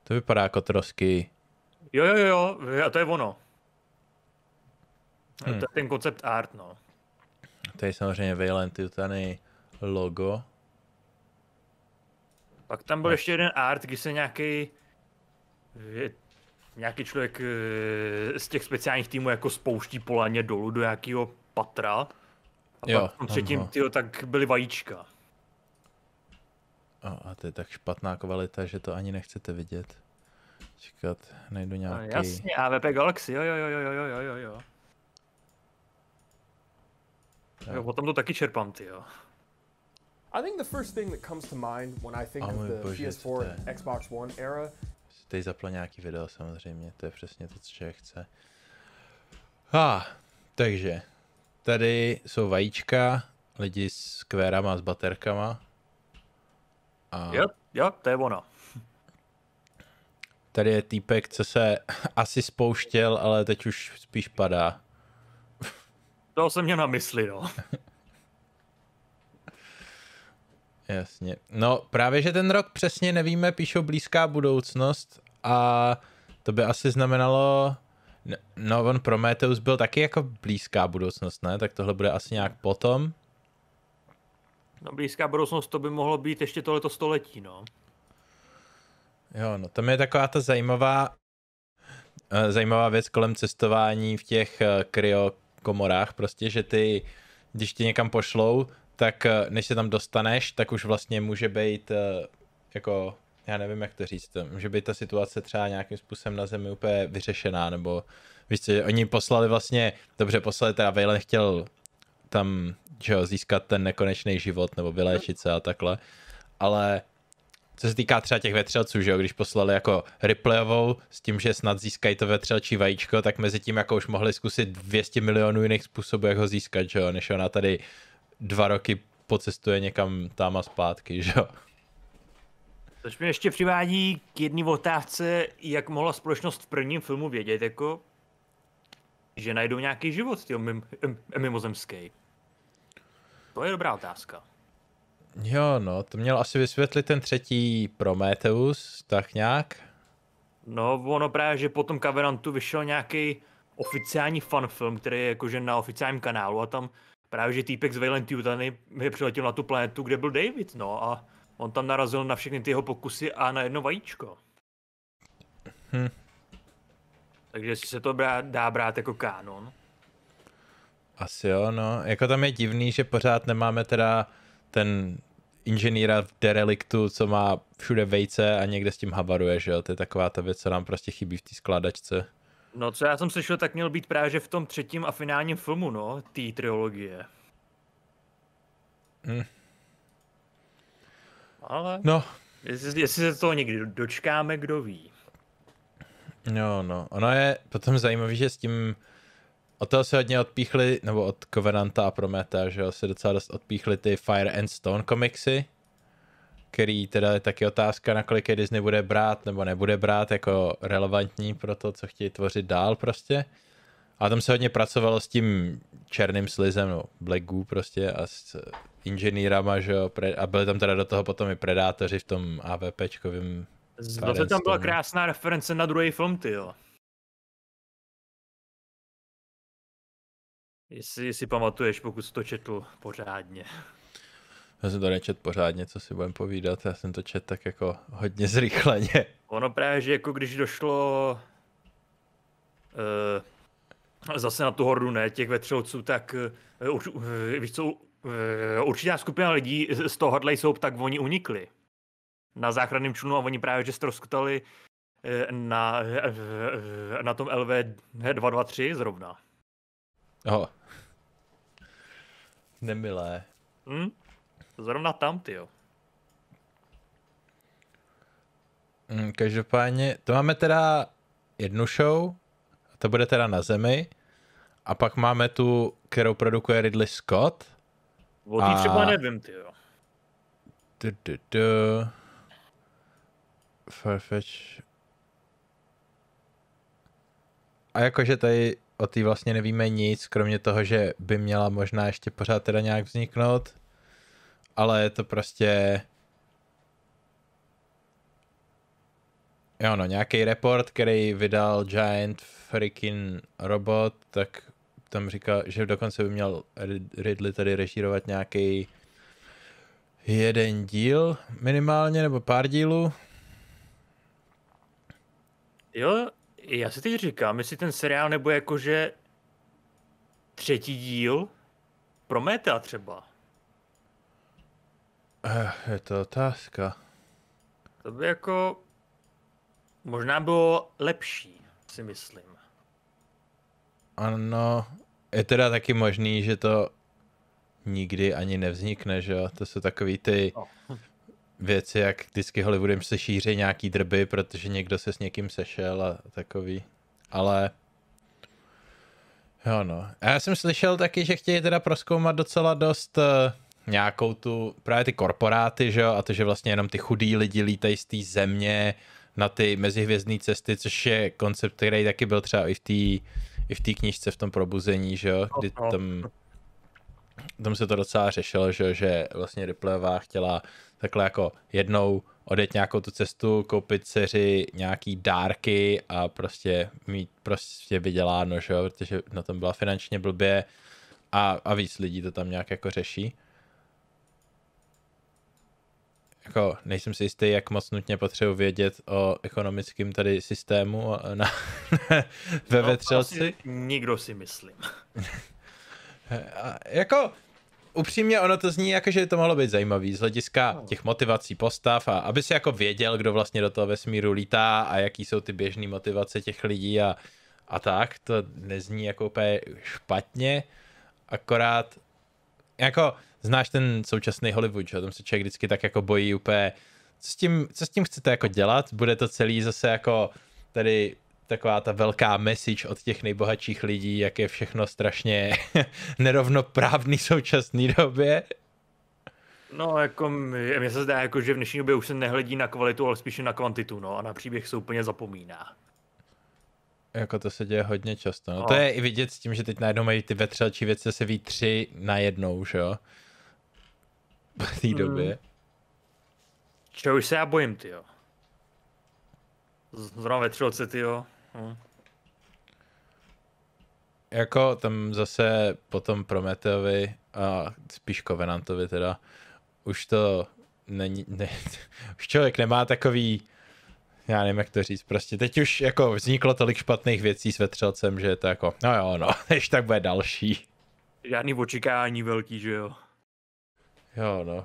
To vypadá jako trosky. Jo, jo, jo, a to je ono. Hmm. To je ten koncept art, no. je samozřejmě Vejlen tady logo. Pak tam byl no. ještě jeden art, kdy se nějaký nějaký člověk e, z těch speciálních týmů jako spouští polaně dolů do nějakého patra. A jo, pak tam předtím, tyjo, tak byly vajíčka. A, no, a to je tak špatná kvalita, že to ani nechcete vidět. Čekat, najdu no, nějaký... No, jasně, AVP Galaxy, jo, jo, jo, jo, jo, jo, jo. jo, Jo, potom to taky čerpám, ty jo. I think the first thing that comes to mind when I think of the bože, PS4 and Xbox One era Teď zaplo nějaký video samozřejmě, to je přesně to, co člověk chce. Ha, takže, tady jsou vajíčka, lidi s kvérama, s baterkama, a... Jo, jo, to je ono. Tady je týpek, co se asi spouštěl, ale teď už spíš padá. To jsem měl na mysli, no. Jasně. No právě, že ten rok přesně nevíme, píšou blízká budoucnost a to by asi znamenalo, no on Prometheus byl taky jako blízká budoucnost, ne? Tak tohle bude asi nějak potom. No blízká budoucnost to by mohlo být ještě tohleto století, no. Jo, no tam je taková ta zajímavá, eh, zajímavá věc kolem cestování v těch kryokomorách, eh, prostě, že ty, když ti někam pošlou, tak eh, než se tam dostaneš, tak už vlastně může být jako, já nevím, jak to říct, může být ta situace třeba nějakým způsobem na zemi úplně vyřešená, nebo víš co, oni poslali vlastně, dobře, poslali teda Vejlen chtěl tam že jo, získat ten nekonečný život nebo vyléčit se a takhle. Ale co se týká třeba těch vetřelců, že jo, když poslali jako replayovou s tím, že snad získají to vetřelčí vajíčko, tak mezi tím jako už mohli zkusit 200 milionů jiných způsobů, jak ho získat, že jo, než ona tady dva roky pocestuje někam tam a zpátky, že jo. Což mě ještě přivádí k jedné otázce, jak mohla společnost v prvním filmu vědět, jako, že najdou nějaký život, ty mim, mimozemský. To je dobrá otázka. Jo, no, to měl asi vysvětlit ten třetí Prometheus, tak nějak. No, ono právě, že po tom Covenantu vyšel nějaký oficiální fanfilm, který je jakože na oficiálním kanálu a tam právě, že týpek z Valiant Utany je přiletěl na tu planetu, kde byl David, no a on tam narazil na všechny ty jeho pokusy a na jedno vajíčko. Hm. Takže se to brá, dá brát jako kánon. Asi jo, no. Jako tam je divný, že pořád nemáme teda ten inženýra v dereliktu, co má všude vejce a někde s tím havaruje, že jo? To je taková ta věc, co nám prostě chybí v té skladačce. No, co já jsem slyšel, tak měl být právě že v tom třetím a finálním filmu, no, té trilogie. Hmm. Ale... No. Jestli, jestli se toho někdy dočkáme, kdo ví. No, no. Ono je potom zajímavé, že s tím od toho se hodně odpíchly, nebo od Covenanta a Prometa, že jo, se docela dost odpíchly ty Fire and Stone komiksy, který teda je taky otázka, kolik je Disney bude brát nebo nebude brát jako relevantní pro to, co chtějí tvořit dál prostě. A tam se hodně pracovalo s tím černým slizem, no, Black Goo prostě a s inženýrama, že jo, a byli tam teda do toho potom i predátoři v tom AVPčkovým Zase tam byla krásná reference na druhý film, ty jo. Jestli si pamatuješ, pokud jsi to četl pořádně. Já jsem to nečet pořádně, co si budem povídat, já jsem to čet tak jako hodně zrychleně. Ono právě, že jako když došlo e, zase na tu hordu, ne, těch vetřelců, tak e, eh, urč, e, eh, víš co, e, určitá skupina lidí z toho Hadley Soap, tak oni unikli na záchranném člunu a oni právě, že stroskotali na, na tom LV 223 zrovna. Oh. Nemilé. Hmm? Zrovna tam, ty jo. Mm, každopádně, to máme teda jednu show, to bude teda na zemi, a pak máme tu, kterou produkuje Ridley Scott. O a... třeba nevím, ty jo. Du, du, du. Farfetch. A jakože tady o té vlastně nevíme nic, kromě toho, že by měla možná ještě pořád teda nějak vzniknout, ale je to prostě jo no, nějaký report, který vydal Giant Freaking Robot, tak tam říká, že dokonce by měl Ridley tady režírovat nějaký jeden díl minimálně, nebo pár dílů. Jo, já si teď říkám, jestli ten seriál nebo jakože třetí díl Prometa třeba. Eh, je to otázka. To by jako možná bylo lepší, si myslím. Ano, je teda taky možný, že to nikdy ani nevznikne, že jo? To jsou takový ty no věci, jak vždycky Hollywoodem se šíří nějaký drby, protože někdo se s někým sešel a takový. Ale jo no. A já jsem slyšel taky, že chtějí teda proskoumat docela dost uh, nějakou tu, právě ty korporáty, že jo, a to, že vlastně jenom ty chudí lidi lítají z té země na ty mezihvězdné cesty, což je koncept, který taky byl třeba i v té i v té knižce v tom probuzení, že jo, kdy no, no. tam tam se to docela řešilo, že, že vlastně Ripleyová chtěla takhle jako jednou odejít nějakou tu cestu, koupit dceři nějaký dárky a prostě mít prostě vyděláno, že jo, protože na tom byla finančně blbě a, a víc lidí to tam nějak jako řeší. Jako nejsem si jistý, jak moc nutně potřebuji vědět o ekonomickém tady systému na, ve no, vetřelci. nikdo si myslím. A jako, upřímně ono to zní jako, že to mohlo být zajímavý z hlediska no. těch motivací postav a aby si jako věděl, kdo vlastně do toho vesmíru lítá a jaký jsou ty běžné motivace těch lidí a, a tak, to nezní jako úplně špatně, akorát jako znáš ten současný Hollywood, že? tam se člověk vždycky tak jako bojí úplně, co s tím, co s tím chcete jako dělat, bude to celý zase jako tady taková ta velká message od těch nejbohatších lidí, jak je všechno strašně nerovnoprávný v současné době. No, jako mně se zdá, jako, že v dnešní době už se nehledí na kvalitu, ale spíše na kvantitu, no, a na příběh se úplně zapomíná. Jako to se děje hodně často. No. no. To je i vidět s tím, že teď najednou mají ty vetřelčí věci, se ví tři na jednou, že jo? V té hmm. době. Hmm. Čeho už se já bojím, ty jo. Zrovna vetřelce, ty jo. Hmm. Jako tam zase potom Prometeovi a spíš Covenantovi teda už to není, ne, už člověk nemá takový já nevím, jak to říct, prostě teď už jako vzniklo tolik špatných věcí s vetřelcem, že je to jako, no jo, no, než tak bude další. Žádný očekání velký, že jo. Jo, no.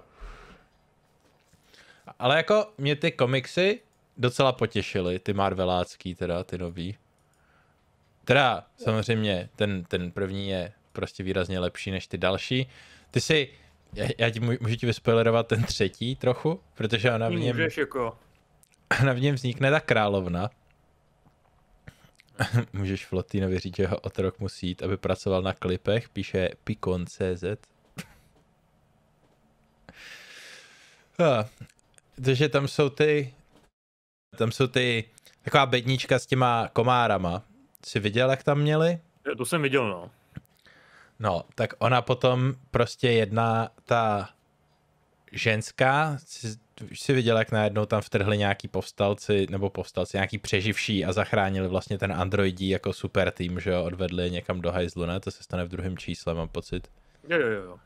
Ale jako mě ty komiksy docela potěšili ty Marvelácký teda, ty nový. Teda samozřejmě ten, ten první je prostě výrazně lepší než ty další. Ty si, já, já ti můžu ti vyspoilerovat ten třetí trochu, protože ona v něm... Můžeš jako... Ona v něm vznikne ta královna. můžeš Flotýnovi říct, že ho otrok musí jít, aby pracoval na klipech, píše Picon.cz. Takže tam jsou ty tam jsou ty, taková bednička s těma komárama. Jsi viděl, jak tam měli? Já eh, to jsem viděl, no. No, tak ona potom prostě jedna ta ženská, jsi, jsi viděl, jak najednou tam vtrhli nějaký povstalci, nebo povstalci, nějaký přeživší a zachránili vlastně ten androidí jako super tým, že jo, odvedli někam do hajzlu, ne? To se stane v druhém čísle, mám pocit. Jo, jo, jo.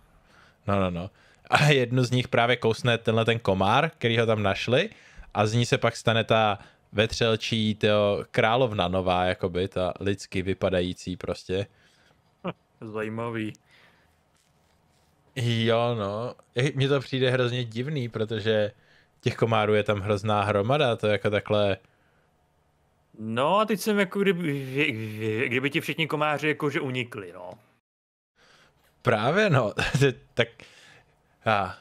No, no, no. A jednu z nich právě kousne tenhle ten komár, který ho tam našli a z ní se pak stane ta vetřelčí to královna nová, jakoby, ta lidsky vypadající prostě. Hm, zajímavý. Jo, no. Mně to přijde hrozně divný, protože těch komárů je tam hrozná hromada, to jako takhle... No a teď jsem jako kdyby, kdyby ti všichni komáři jakože unikli, no. Právě no, tak... A,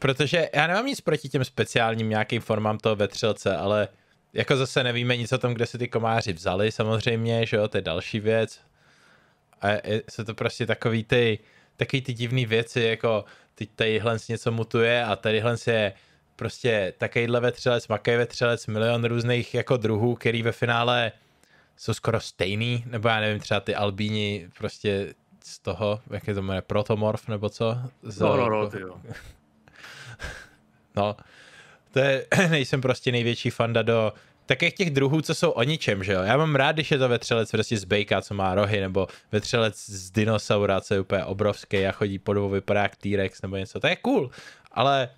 protože já nemám nic proti těm speciálním nějakým formám toho vetřelce, ale jako zase nevíme nic o tom, kde se ty komáři vzali samozřejmě, že jo, to je další věc. A jsou to prostě takový ty, takový ty divný věci, jako teď tadyhle něco mutuje a tadyhle je prostě takovýhle vetřelec, makový vetřelec, milion různých jako druhů, který ve finále jsou skoro stejný, nebo já nevím, třeba ty albíni prostě z toho, jak je to jmenuje, protomorf nebo co? Z, no, no, no, ty jo. No, to je, nejsem prostě největší fanda do takových těch druhů, co jsou o ničem, že jo? Já mám rád, když je to vetřelec prostě z bejka, co má rohy, nebo vetřelec z dinosaura, co je úplně obrovský a chodí po dvou, vypadá jak T-Rex nebo něco. To je cool, ale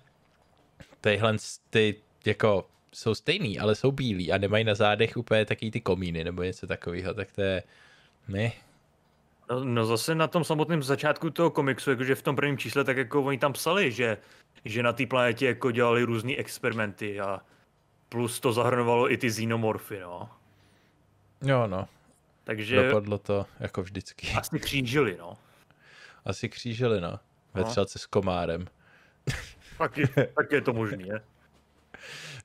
tyhle ty jako jsou stejný, ale jsou bílí a nemají na zádech úplně taky ty komíny nebo něco takového, tak to je... Ne, No, zase na tom samotném začátku toho komiksu, jakože v tom prvním čísle, tak jako oni tam psali, že, že na té planetě jako dělali různé experimenty a plus to zahrnovalo i ty xenomorfy, no. Jo, no. Takže... Dopadlo to jako vždycky. Asi křížili, no. Asi křížili, no. Ve no. třelce s komárem. Tak je, tak je to možný, je.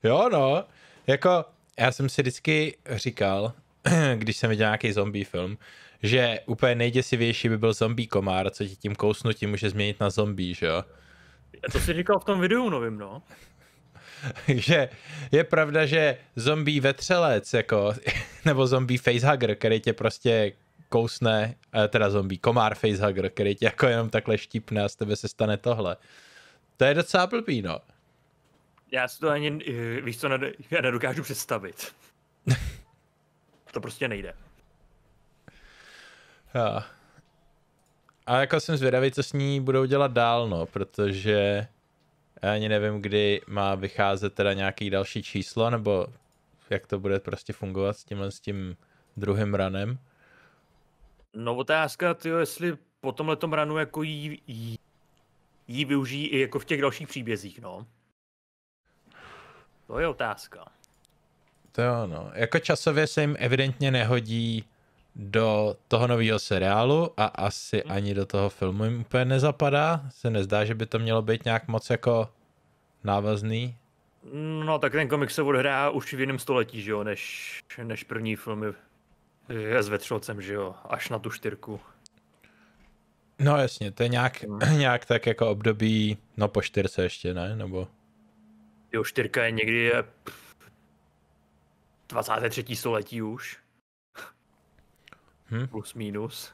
Jo, no. Jako, já jsem si vždycky říkal, když jsem viděl nějaký zombie film, že úplně nejděsivější by byl zombie komár, co ti tím kousnutím může změnit na zombie, že jo? To jsi říkal v tom videu novým, no. že je pravda, že zombie vetřelec, jako, nebo zombie facehugger, který tě prostě kousne, eh, teda zombie, komár facehugger, který tě jako jenom takhle štípne a z tebe se stane tohle. To je docela blbý, no. Já si to ani, eh, víš co, já nedokážu představit. to prostě nejde. Jo. A jako jsem zvědavý, co s ní budou dělat dál, no, protože já ani nevím, kdy má vycházet teda nějaký další číslo, nebo jak to bude prostě fungovat s tímhle s tím druhým ranem. No otázka, tyjo, jestli po tomhle ranu jako jí, jí, jí využijí i jako v těch dalších příbězích, no. To je otázka. To jo, no. Jako časově se jim evidentně nehodí do toho nového seriálu a asi mm. ani do toho filmu jim úplně nezapadá. Se nezdá, že by to mělo být nějak moc jako návazný. No, tak ten komik se odhrá už v jiném století, že jo, než, než první filmy s Vetřelcem, že jo, až na tu čtyrku. No jasně, to je nějak, mm. nějak tak jako období, no po čtyřce ještě, ne? Nebo... Jo, čtyrka je někdy 23. století už. Hmm. Plus minus.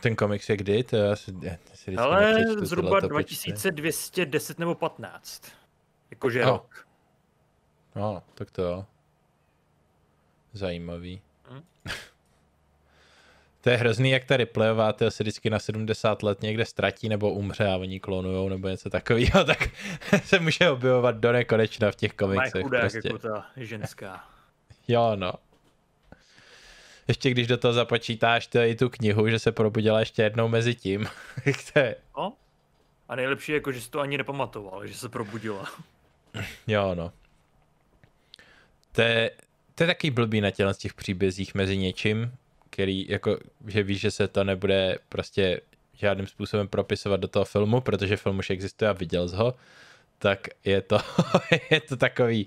Ten komik je kdy? To já si, já si Ale zhruba 2210 nebo 15. Jakože oh. rok. No, tak to jo. Zajímavý. Hmm. to je hrozný, jak ta replayová, to se vždycky na 70 let někde ztratí nebo umře a oni klonujou nebo něco takového, tak se může objevovat do nekonečna v těch komiksech. Chudák, prostě. jako ta ženská. jo, no ještě když do toho započítáš to i tu knihu, že se probudila ještě jednou mezi tím. to je... no? A nejlepší je jako, že jsi to ani nepamatoval, že se probudila. jo, no. To je, to je taky blbý na těle z těch příbězích mezi něčím, který, jako, že víš, že se to nebude prostě žádným způsobem propisovat do toho filmu, protože film už existuje a viděl z ho tak je to, je to takový.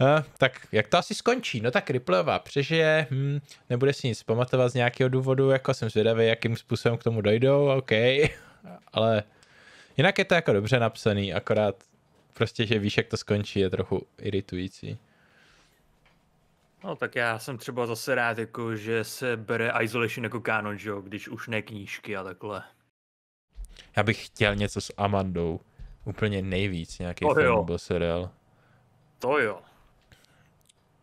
Uh, tak jak to asi skončí? No tak Rippleová přežije, hmm, nebude si nic pamatovat z nějakého důvodu, jako jsem zvědavý, jakým způsobem k tomu dojdou, OK, ale jinak je to jako dobře napsaný, akorát prostě, že víš, jak to skončí, je trochu iritující. No tak já jsem třeba zase rád, jako, že se bere Isolation jako kanon, že jo, když už ne knížky a takhle. Já bych chtěl něco s Amandou úplně nejvíc nějaký to film jo. nebo seriál. To jo.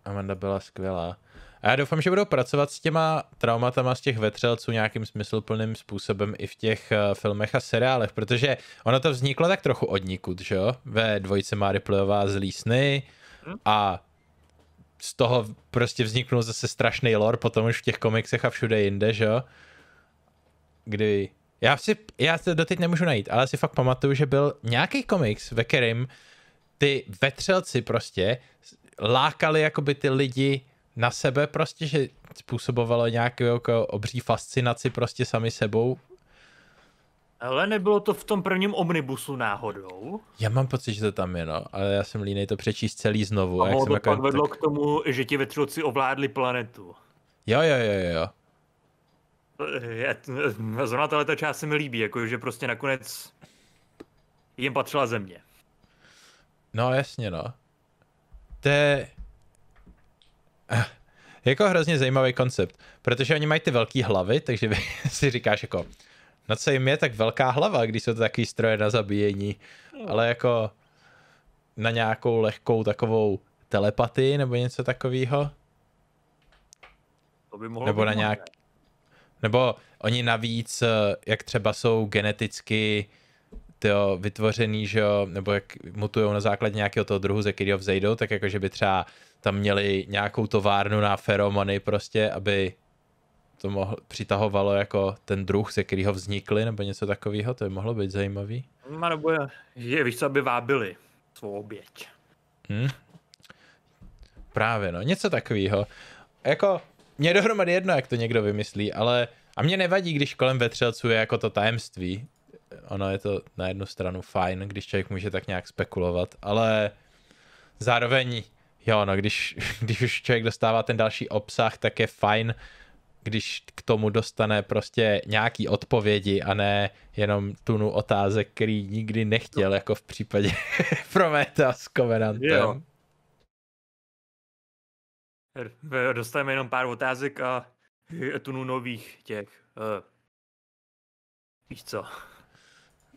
Amanda byla skvělá. A já doufám, že budou pracovat s těma traumatama z těch vetřelců nějakým smysluplným způsobem i v těch eh, filmech a seriálech, protože ono to vzniklo tak trochu od nikud, že jo? Ve dvojce má Plojová z Lísny hm? a z toho prostě vzniknul zase strašný lore potom už v těch komiksech a všude jinde, že jo? Kdy já si, já se doteď nemůžu najít, ale si fakt pamatuju, že byl nějaký komiks, ve kterém ty vetřelci prostě lákali jakoby ty lidi na sebe prostě, že způsobovalo nějakou jako obří fascinaci prostě sami sebou. Ale nebylo to v tom prvním omnibusu náhodou? Já mám pocit, že to tam je, no, ale já jsem línej to přečíst celý znovu. A, a jak to jsem jako pak jako, vedlo tak... k tomu, že ti vetřelci ovládli planetu. Jo, jo, jo, jo. Eh, eh, zrovna tato část se mi líbí, jako že prostě nakonec jim patřila země. No jasně no. To je eh, jako hrozně zajímavý koncept, protože oni mají ty velké hlavy, takže si říkáš jako, no co jim je tak velká hlava, když jsou to takový stroje na zabíjení, no. ale jako na nějakou lehkou takovou telepatii nebo něco takového. To by mohlo Nebo na nějak, nebo oni navíc, eh, jak třeba jsou geneticky tyjo, vytvořený, že jo, nebo jak mutují na základě nějakého toho druhu, ze kterého vzejdou, tak jakože by třeba tam měli nějakou továrnu na feromony prostě, aby to mohlo, přitahovalo jako ten druh, ze kterého vznikly, nebo něco takového, to by mohlo být zajímavý. No, nebo je, je víš co, aby vábili svou oběť. Hmm. Právě no, něco takového. Jako mě dohromady jedno, jak to někdo vymyslí, ale a mě nevadí, když kolem vetřelců je jako to tajemství. Ono je to na jednu stranu fajn, když člověk může tak nějak spekulovat, ale zároveň, jo, no, když, když už člověk dostává ten další obsah, tak je fajn, když k tomu dostane prostě nějaký odpovědi a ne jenom tunu otázek, který nikdy nechtěl, jako v případě Prometa s Covenantem. Jo. Dostaneme jenom pár otázek a tunu nových těch. Uh, víš co?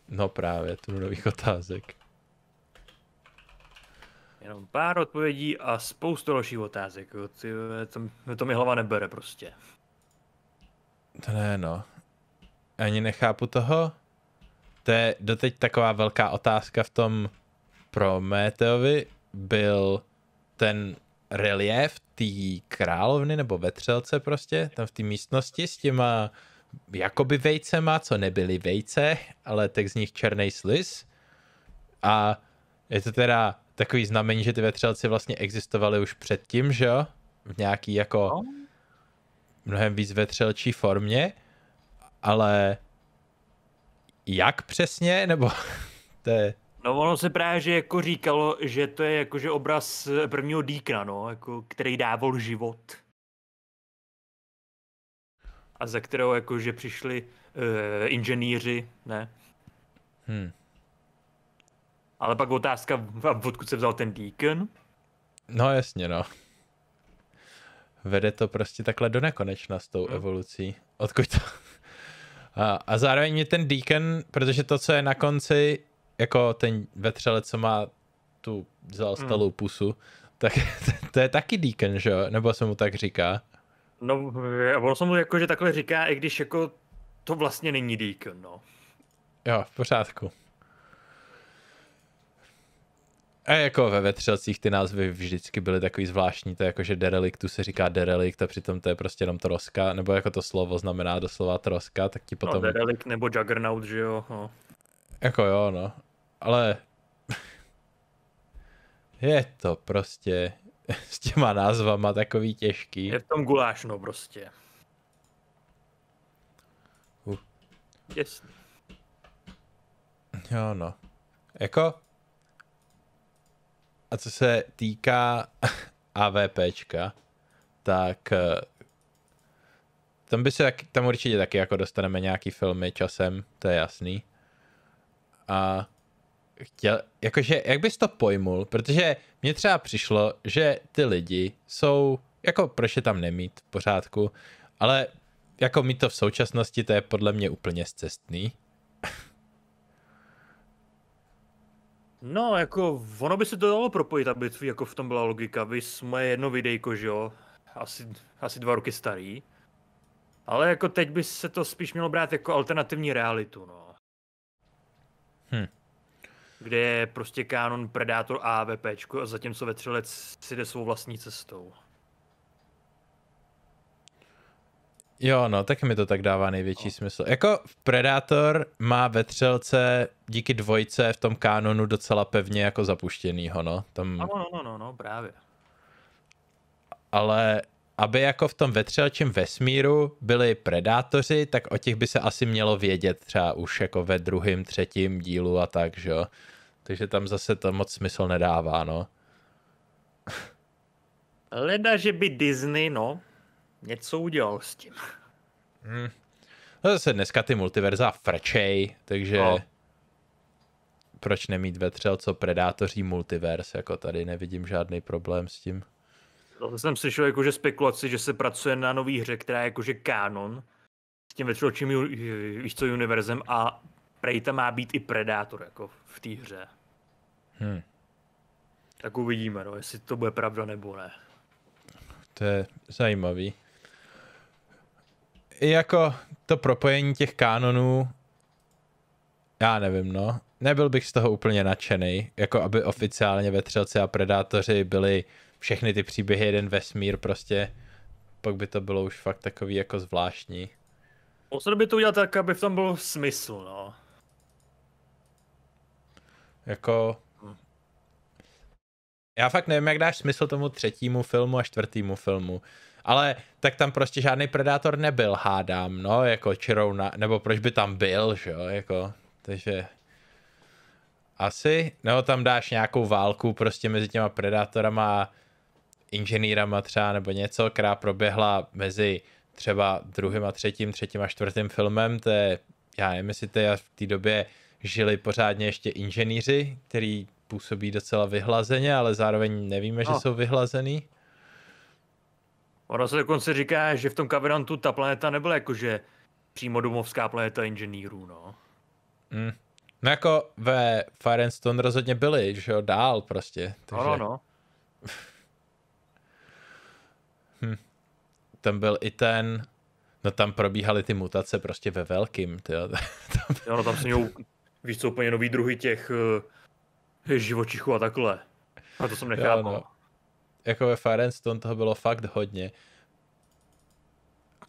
No právě, tunu nových otázek. Jenom pár odpovědí a spoustu dalších otázek. Eh, to, to mi hlava nebere prostě. To ne, no. Ani nechápu toho. To je doteď taková velká otázka v tom pro Meteovi byl ten relief té královny nebo vetřelce prostě, tam v té místnosti s těma jakoby vejcema, co nebyly vejce, ale tak z nich černý sliz. A je to teda takový znamení, že ty vetřelci vlastně existovaly už předtím, že jo? V nějaký jako no. mnohem víc vetřelčí formě, ale jak přesně, nebo to je No ono se právě že jako říkalo, že to je jakože obraz eh, prvního dýkna, no, jako, který dával život. A za kterou jakože přišli uh, inženýři, ne? Hmm. Ale pak otázka, odkud se vzal ten Deacon? No jasně, no. Vede to prostě takhle do nekonečna s tou hmm. evolucí. Odkud to... A, a zároveň mě ten Deacon, protože to, co je na konci, jako ten vetřelec, co má tu zaostalou mm. pusu, tak to, je taky Deacon, že jo? Nebo se mu tak říká? No, eh, ono se mu jako, že takhle říká, i když jako to vlastně není Deacon, no. Jo, v pořádku. A jako ve vetřelcích ty názvy vždycky byly takový zvláštní, to je jako, že dereliktu se říká derelikt a přitom to je prostě jenom troska, nebo jako to slovo znamená doslova troska, tak ti no, potom... No, derelikt nebo juggernaut, že jo. No. Jako jo, no ale je to prostě s těma názvama takový těžký. Je v tom gulášno prostě. Uh. Jo no. Jako? A co se týká AVPčka, tak eh, tam by se taky, tam určitě taky jako dostaneme nějaký filmy časem, to je jasný. A chtěl, jakože, jak bys to pojmul, protože mně třeba přišlo, že ty lidi jsou, jako proč je tam nemít v pořádku, ale jako mít to v současnosti, to je podle mě úplně zcestný. No, jako, ono by se to dalo propojit, aby jako v tom byla logika. Vy jsme jedno videjko, že jo, asi, asi dva roky starý. Ale jako teď by se to spíš mělo brát jako alternativní realitu, no. Hm kde je prostě kanon Predátor a AVP, a zatímco vetřelec si jde svou vlastní cestou. Jo, no, tak mi to tak dává největší no. smysl. Jako Predátor má vetřelce díky dvojce v tom kanonu docela pevně jako zapuštěnýho, no. Tam... No, no, no, no, no, právě. Ale aby jako v tom vetřelčím vesmíru byli predátoři, tak o těch by se asi mělo vědět třeba už jako ve druhém, třetím dílu a tak, že jo. Takže tam zase to moc smysl nedává, no. Leda, že by Disney, no, něco udělal s tím. Hmm. No zase dneska ty multiverza frčej, takže no. proč nemít vetřel, co predátoří multivers, jako tady nevidím žádný problém s tím. Zase vlastně jsem slyšel jakože spekulaci, že se pracuje na nový hře, která je jakože kanon s tím vetřeločím víš co, univerzem a prej tam má být i Predátor jako v té hře. Hmm. Tak uvidíme, no, jestli to bude pravda nebo ne. To je zajímavý. I jako to propojení těch kanonů, já nevím, no. Nebyl bych z toho úplně nadšený, jako aby oficiálně vetřelci a predátoři byli všechny ty příběhy, jeden vesmír prostě, pak by to bylo už fakt takový jako zvláštní. Musel by to udělat tak, aby v tom byl smysl, no. Jako... Hm. Já fakt nevím, jak dáš smysl tomu třetímu filmu a čtvrtému filmu. Ale tak tam prostě žádný predátor nebyl, hádám, no, jako črouna, nebo proč by tam byl, že jo, jako, takže asi, nebo tam dáš nějakou válku prostě mezi těma predátorama a inženýrama třeba nebo něco, která proběhla mezi třeba druhým a třetím, třetím a čtvrtým filmem, to je, já nevím, jestli to je v té době žili pořádně ještě inženýři, který působí docela vyhlazeně, ale zároveň nevíme, no. že jsou vyhlazený. Ono se dokonce říká, že v tom kaverantu ta planeta nebyla jakože přímo domovská planeta inženýrů, no. Mm. No jako ve Fire and Stone rozhodně byli, že jo, dál prostě. Takže... Ano, no. Hm. Tam byl i ten, no tam probíhaly ty mutace prostě ve velkým, tyjo. tam... Jo, no, tam se měl, víš co, úplně nový druhy těch uh, živočichů a takhle. A to jsem nechápal. No. no. Jako ve Fire and Stone toho bylo fakt hodně.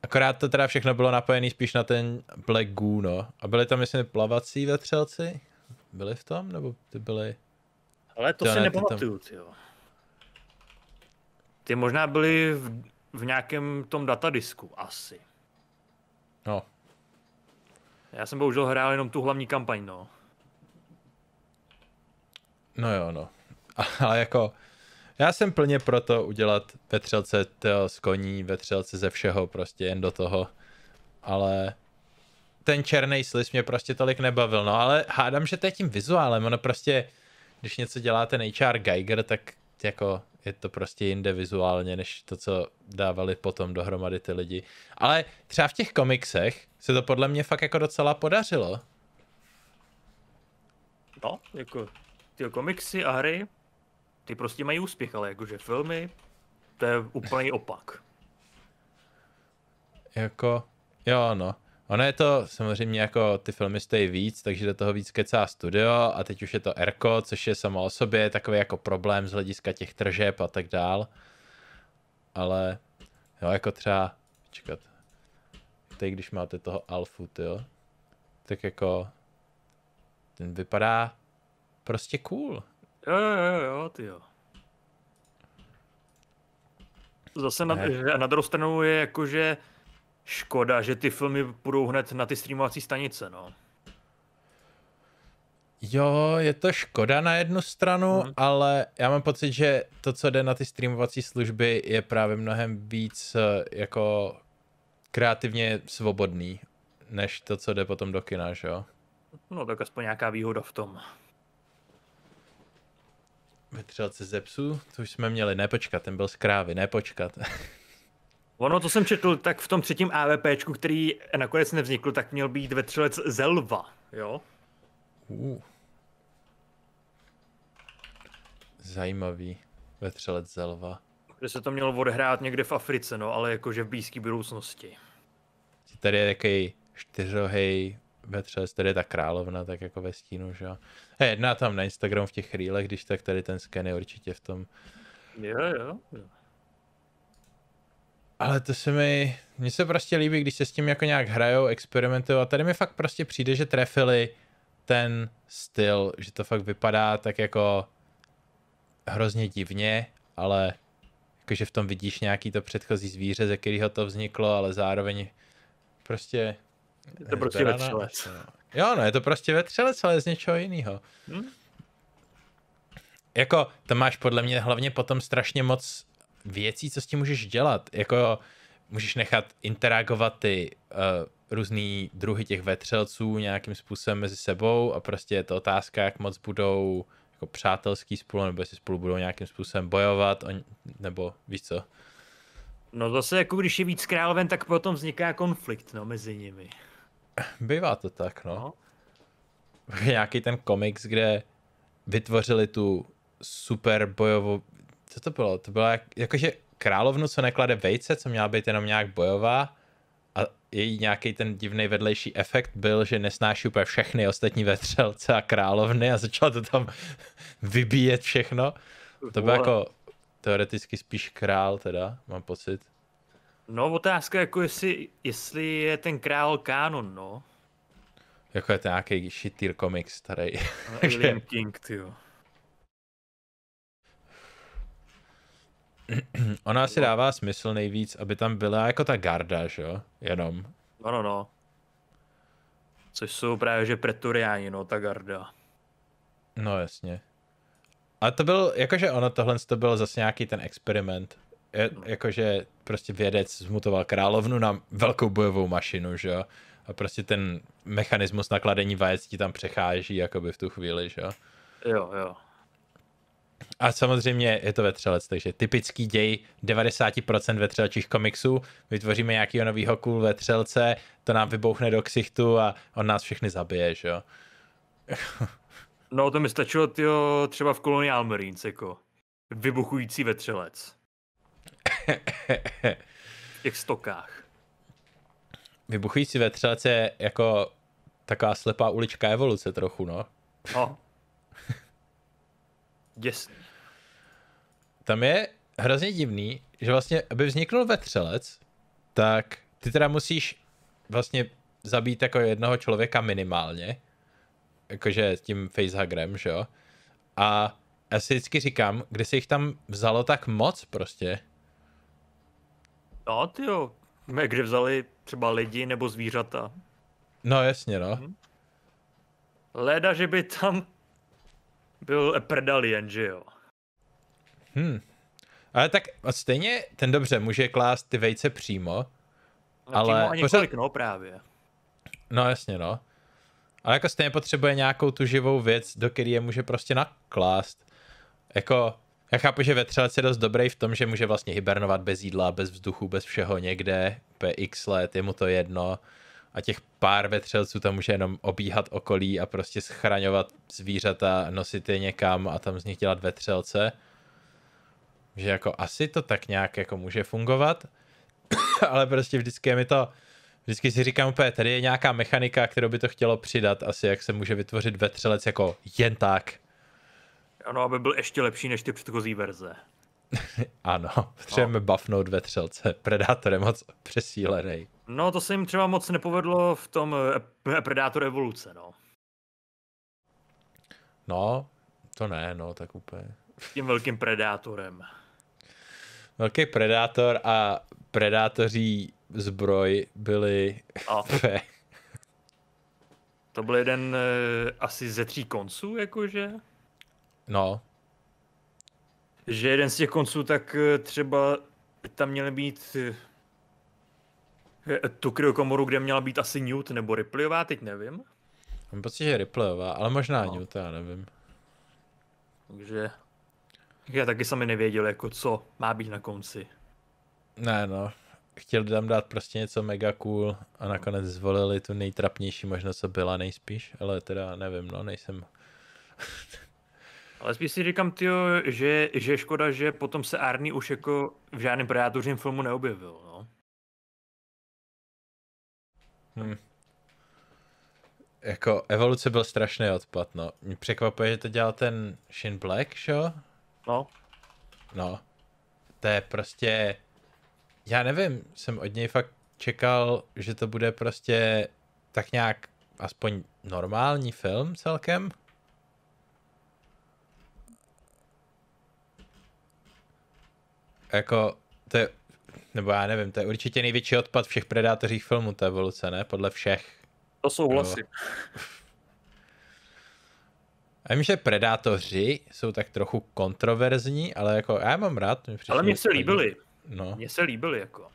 Akorát to teda všechno bylo napojené spíš na ten Black Goo, no. A byly tam, myslím, plavací vetřelci? Byli v tom? Nebo ty byly? Ale to, to si ne, nepamatuju, tam... jo. Ty možná byly v, v nějakém tom datadisku, asi. No. Já jsem bohužel hrál jenom tu hlavní kampaň, no. No jo, no. Ale jako, já jsem plně proto udělat vetřelce z koní, vetřelce ze všeho, prostě jen do toho. Ale ten černý slis mě prostě tolik nebavil, no ale hádám, že to je tím vizuálem, ono prostě, když něco děláte ten HR Geiger, tak jako je to prostě jinde vizuálně, než to, co dávali potom dohromady ty lidi. Ale třeba v těch komiksech se to podle mě fakt jako docela podařilo. No, jako ty komiksy a hry, ty prostě mají úspěch, ale jakože filmy, to je úplný opak. jako, jo no. Ono je to samozřejmě jako ty filmy stojí víc, takže do toho víc kecá studio a teď už je to Erko, což je samo o sobě takový jako problém z hlediska těch tržeb a tak dál. Ale jo, jako třeba, čekat, teď když máte toho Alfu, jo, tak jako ten vypadá prostě cool. Jo, jo, jo, jo, ty jo. Zase na, na druhou stranu je jakože že Škoda, že ty filmy půjdou hned na ty streamovací stanice, no. Jo, je to škoda na jednu stranu, hmm. ale já mám pocit, že to, co jde na ty streamovací služby, je právě mnohem víc eh, jako kreativně svobodný, než to, co jde potom do kina, že jo? No tak aspoň nějaká výhoda v tom. Vetřelce ze psů, to už jsme měli, nepočkat, ten byl z krávy, nepočkat. Ono, to jsem četl, tak v tom třetím AVPčku, který nakonec nevznikl, tak měl být vetřelec Zelva, jo? Uh. Zajímavý vetřelec Zelva. Kde se to mělo odhrát někde v Africe, no, ale jakože v blízké budoucnosti. Tady je takový čtyřohej vetřelec, tady je ta královna, tak jako ve stínu, že jo. Jedna tam na Instagram v těch rýlech, když tak tady ten sken je určitě v tom. Jo, jo. jo. Ale to se mi, mně se prostě líbí, když se s tím jako nějak hrajou, experimentují a tady mi fakt prostě přijde, že trefili ten styl, že to fakt vypadá tak jako hrozně divně, ale jakože v tom vidíš nějaký to předchozí zvíře, ze kterého to vzniklo, ale zároveň prostě... Je to prostě vetřelec. Jo, no, je to prostě vetřelec, ale z něčeho jiného. Hmm? Jako, to máš podle mě hlavně potom strašně moc věcí, co s tím můžeš dělat. Jako můžeš nechat interagovat ty uh, různý druhy těch vetřelců nějakým způsobem mezi sebou a prostě je to otázka, jak moc budou jako přátelský spolu, nebo jestli spolu budou nějakým způsobem bojovat, on, nebo víš co. No zase jako když je víc královen, tak potom vzniká konflikt no, mezi nimi. Bývá to tak, no. no. Nějaký ten komiks, kde vytvořili tu super bojovou, co to bylo? To bylo jak, jakože královnu, co neklade vejce, co měla být jenom nějak bojová a její nějaký ten divný vedlejší efekt byl, že nesnáší úplně všechny ostatní vetřelce a královny a začala to tam vybíjet všechno. To bylo jako teoreticky spíš král teda, mám pocit. No otázka jako jestli, jestli je ten král kánon, no. Jako je to nějaký shitýr komiks starý. Alien King, ty Ona asi dává smysl nejvíc, aby tam byla jako ta garda, že jo? Jenom. No, no, no. Což jsou právě že preturiáni, no, ta garda. No, jasně. A to byl, jakože ono tohle to byl zase nějaký ten experiment. Je, no. jakože prostě vědec zmutoval královnu na velkou bojovou mašinu, že jo? A prostě ten mechanismus nakladení vajec ti tam přechází, jakoby v tu chvíli, že jo? Jo, jo. A samozřejmě je to vetřelec, takže typický děj 90% vetřelčích komiksů. Vytvoříme nějakého nového cool vetřelce, to nám vybouchne do ksichtu a on nás všechny zabije, že jo? no to mi stačilo tyjo, třeba v Colonial Marines, jako vybuchující vetřelec. v těch stokách. Vybuchující vetřelec je jako taková slepá ulička evoluce trochu, no. No, Děsný. Tam je hrozně divný, že vlastně, aby vzniknul vetřelec, tak ty teda musíš vlastně zabít jako jednoho člověka minimálně, jakože s tím facehagrem, že jo? A já si vždycky říkám, kde se jich tam vzalo tak moc prostě. No ty jo, kde vzali třeba lidi nebo zvířata. No jasně no. Hmm. Léda, že by tam byl Perdalien, že jo? Hmm. Ale tak stejně ten dobře může klást ty vejce přímo, no, ale... Přímo ani několik, pořád... no právě. No jasně, no. Ale jako stejně potřebuje nějakou tu živou věc, do které je může prostě naklást. Jako, já chápu, že vetřelec je dost dobrý v tom, že může vlastně hibernovat bez jídla, bez vzduchu, bez všeho někde, úplně x let, je mu to jedno a těch pár vetřelců tam může jenom obíhat okolí a prostě schraňovat zvířata, nosit je někam a tam z nich dělat vetřelce. Že jako asi to tak nějak jako může fungovat, ale prostě vždycky je mi to, vždycky si říkám úplně, tady je nějaká mechanika, kterou by to chtělo přidat, asi jak se může vytvořit vetřelec jako jen tak. Ano, aby byl ještě lepší než ty předchozí verze. ano, potřebujeme no. buffnout vetřelce, Predátor je moc přesílený. No, to se jim třeba moc nepovedlo v tom eh, eh, Predátor evoluce, no. No, to ne, no, tak úplně. Tím velkým predátorem. Velký predátor a predátoří zbroj byli... A. to byl jeden eh, asi ze tří konců, jakože? No. Že jeden z těch konců, tak třeba tam měly být Eh, tu kryokomoru, kde měla být asi Newt nebo Ripleyová, teď nevím. Mám pocit, že Ripleyová, ale možná no. Newt, já nevím. Takže já taky sami nevěděl, jako co má být na konci. Ne, no. Chtěl tam dát prostě něco mega cool a nakonec zvolili tu nejtrapnější možnost, co byla nejspíš, ale teda nevím, no, nejsem... ale spíš si říkám, tyjo, že, že škoda, že potom se Arnie už jako v žádném predátořím filmu neobjevil. No. Hmm. Jako evoluce byl strašný odpad, no. Mě překvapuje, že to dělal ten Shin Black, šo? No. No. To je prostě... Já nevím, jsem od něj fakt čekal, že to bude prostě tak nějak aspoň normální film celkem. Jako, to je nebo já nevím, to je určitě největší odpad všech predátořích filmů, ta evoluce, ne? Podle všech. To souhlasím. Nebo... Já vím, že Predátoři jsou tak trochu kontroverzní, ale jako já mám rád. Mě ale mně se hodně. líbili. No. Mně se líbili jako.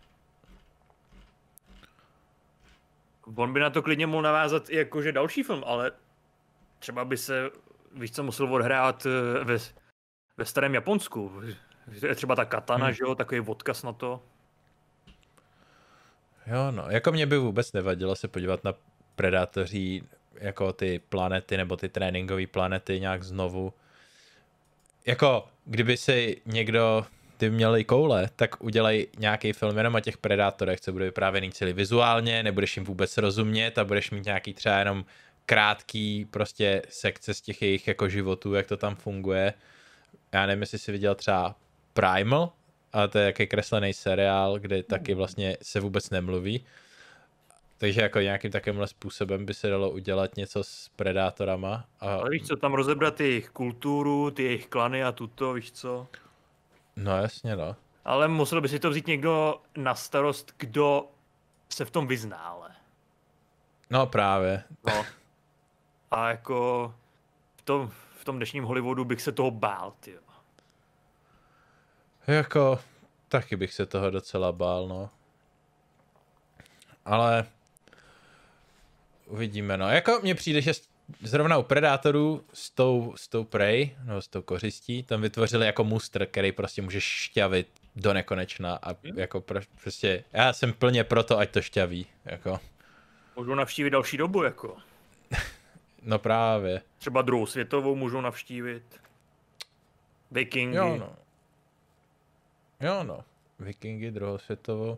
On by na to klidně mohl navázat i jakože další film, ale třeba by se, víš co, musel odhrát eh, ve, ve starém Japonsku. Třeba ta katana, hmm. že jo, takový odkaz na to. Jo, no, jako mě by vůbec nevadilo se podívat na predátoří jako ty planety nebo ty tréninkové planety nějak znovu. Jako, kdyby si někdo, ty měli koule, tak udělej nějaký film jenom o těch predátorech, co bude vyprávěný celý vizuálně, nebudeš jim vůbec rozumět a budeš mít nějaký třeba jenom krátký prostě sekce z těch jejich jako životů, jak to tam funguje. Já nevím, jestli jsi viděl třeba Primal, a to je jaký kreslený seriál, kde taky vlastně se vůbec nemluví. Takže jako nějakým takovýmhle způsobem by se dalo udělat něco s predátorama. A, Ale víš co, tam rozebrat jejich kulturu, ty jejich klany a tuto, víš co? No jasně, no. Ale musel by si to vzít někdo na starost, kdo se v tom vyzná, ale. No právě. No. A jako v tom, v tom dnešním Hollywoodu bych se toho bál, ty. Jako, taky bych se toho docela bál, no. Ale uvidíme, no. Jako mně přijde, že zrovna u Predátorů s tou, s tou Prey, nebo s tou kořistí, tam vytvořili jako muster, který prostě může šťavit do nekonečna a mhm. jako pro, prostě, já jsem plně proto, ať to šťaví, jako. Můžou navštívit další dobu, jako. no právě. Třeba druhou světovou můžou navštívit. Vikingy. Jo, no. Jo, no. Vikingy, druhosvětovou.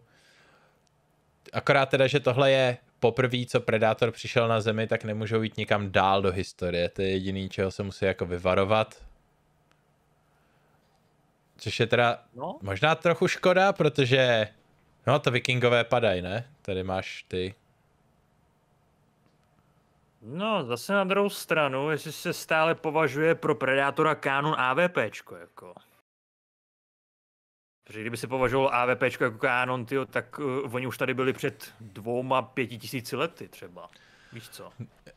Akorát teda, že tohle je poprvé, co Predátor přišel na Zemi, tak nemůžou jít nikam dál do historie. To je jediný, čeho se musí jako vyvarovat. Což je teda no. možná trochu škoda, protože no to vikingové padají, ne? Tady máš ty. No, zase na druhou stranu, jestli se stále považuje pro Predátora kánon AVPčko, jako. Protože kdyby se považoval AVP jako kanon, tyjo, tak uh, oni už tady byli před dvouma, pěti tisíci lety třeba. Víš co?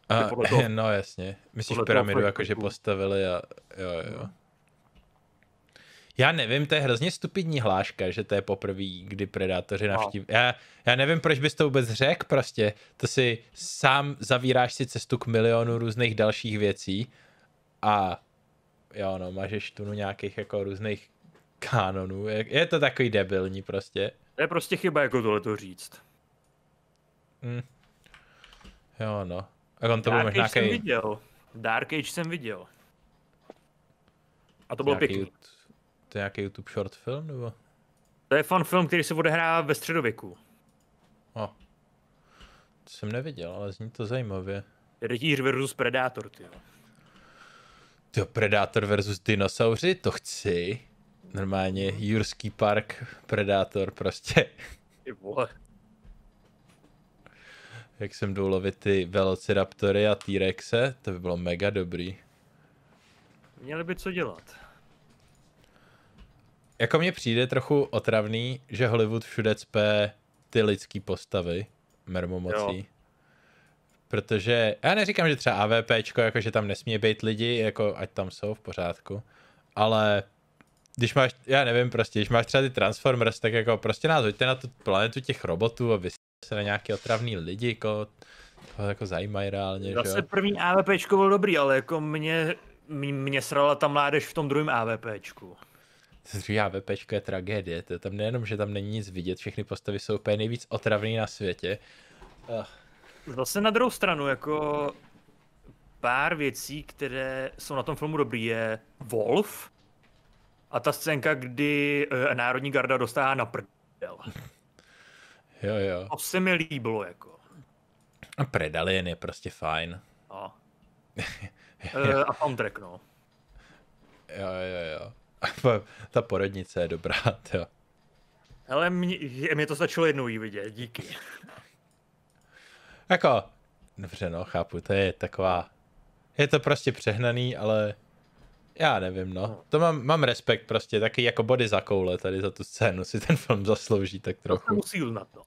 A, toho, no jasně. Myslíš pyramidu, jakože postavili a jo, jo. No. Já nevím, to je hrozně stupidní hláška, že to je poprvé, kdy predátoři no. navštíví. Já, já nevím, proč bys to vůbec řekl prostě. To si sám zavíráš si cestu k milionu různých dalších věcí a jo, no, máš tunu nějakých jako různých Kanonu Je, to takový debilní prostě. To je prostě chyba jako tohle to říct. Hmm. Jo no. A on to Dark byl možná nějaký... jsem viděl. Dark Age jsem viděl. A to bylo pěkný. YouTube, to je nějaký YouTube short film, nebo? To je fan film, který se odehrává ve středověku. O. Oh. To jsem neviděl, ale zní to zajímavě. Rytíř versus Predátor, ty jo. Predátor versus dinosauři, to chci. Normálně Jurský park, Predátor prostě. Ty vole. Jak jsem jdou lovit ty Velociraptory a T-Rexe, to by bylo mega dobrý. Měli by co dělat. Jako mně přijde trochu otravný, že Hollywood všude cpe ty lidský postavy mermomocí. Protože, já neříkám, že třeba AVPčko, jako že tam nesmí být lidi, jako ať tam jsou v pořádku, ale když máš, já nevím prostě, když máš třeba ty Transformers, tak jako prostě nás hoďte na tu planetu těch robotů a se na nějaký otravný lidi, jako to jako zajímají reálně, Zase že jo? první AVPčko byl dobrý, ale jako mě, mě, mě srala ta mládež v tom druhém AVPčku. Druhý AVPčko je tragédie, to je tam nejenom, že tam není nic vidět, všechny postavy jsou úplně nejvíc otravný na světě. Ugh. Zase na druhou stranu, jako pár věcí, které jsou na tom filmu dobrý, je Wolf, a ta scénka, kdy e, Národní garda dostává na prdel. jo, jo. To se mi líbilo, jako. A jen je prostě fajn. No. A. Eh, a soundtrack, no. Jo, jo, jo. ta porodnice je dobrá, jo. Ale mě, mě to stačilo jednou jí vidět, díky. jako, dobře, no, chápu, to je taková, je to prostě přehnaný, ale já nevím, no. no. To mám, mám respekt prostě, taky jako body za koule tady za tu scénu si ten film zaslouží tak trochu. To musí na to. No.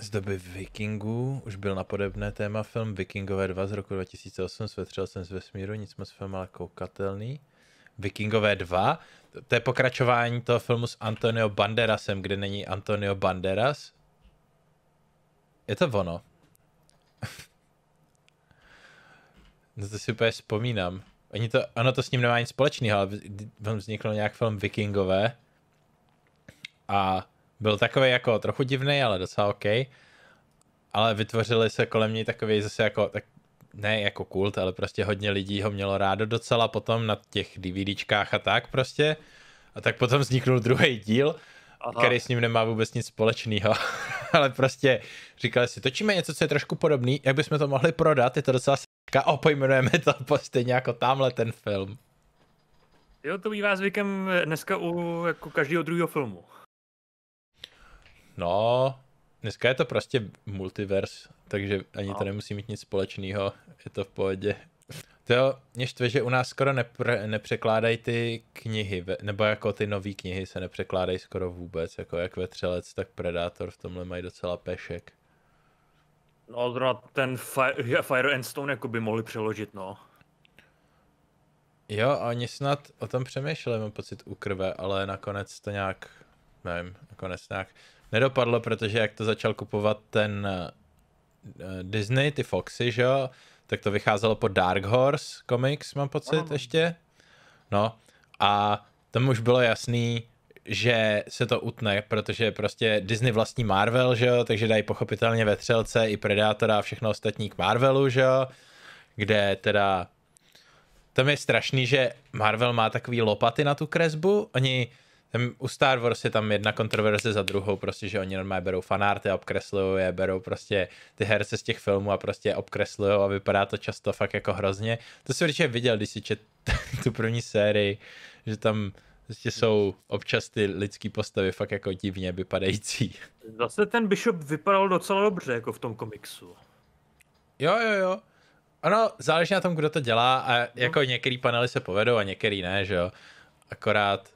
Z doby Vikingů už byl na podobné téma film Vikingové 2 z roku 2008, svetřel jsem z vesmíru, nic moc film ale koukatelný. Vikingové 2, to je pokračování toho filmu s Antonio Banderasem, kde není Antonio Banderas. Je to ono? No to si úplně vzpomínám. Oni to, ono to s ním nemá nic společného, ale vám vznikl nějak film Vikingové a byl takový jako trochu divný, ale docela OK. Ale vytvořili se kolem něj takový zase jako, tak ne jako kult, ale prostě hodně lidí ho mělo rádo docela potom na těch DVDčkách a tak prostě. A tak potom vzniknul druhý díl, Aha. který s ním nemá vůbec nic společného. ale prostě říkali si, točíme něco, co je trošku podobný, jak bychom to mohli prodat, je to docela a pojmenujeme to stejně jako tamhle ten film. Jo, to bývá zvykem eh, dneska u jako každého druhého filmu. No, dneska je to prostě multivers, takže ani no. to nemusí mít nic společného, je to v pohodě. To mě štve, že u nás skoro nepr- nepřekládají ty knihy, nebo jako ty nové knihy se nepřekládají skoro vůbec, jako jak Vetřelec, tak Predátor v tomhle mají docela pešek. No, zrovna ten Fire, Fire and Stone jako by mohli přeložit, no. Jo, a oni snad o tom přemýšleli, mám pocit, u krve, ale nakonec to nějak, nevím, nakonec nějak nedopadlo, protože jak to začal kupovat ten eh, Disney, ty Foxy, že jo, tak to vycházelo po Dark Horse Comics, mám pocit, Aha. ještě. No, a tam už bylo jasný, že se to utne, protože prostě Disney vlastní Marvel, že jo, takže dají pochopitelně ve třelce i Predátora a všechno ostatní k Marvelu, že jo, kde teda tam je strašný, že Marvel má takový lopaty na tu kresbu, oni tam, u Star Wars je tam jedna kontroverze za druhou, prostě, že oni normálně berou fanarty a obkreslují je, berou prostě ty herce z těch filmů a prostě obkreslují a vypadá to často fakt jako hrozně. To si určitě viděl, když si čet tu první sérii, že tam Prostě jsou občas ty lidský postavy fakt jako divně vypadající. Zase ten Bishop vypadal docela dobře jako v tom komiksu. Jo, jo, jo. Ano, záleží na tom, kdo to dělá a no. jako no. některý panely se povedou a některý ne, že jo. Akorát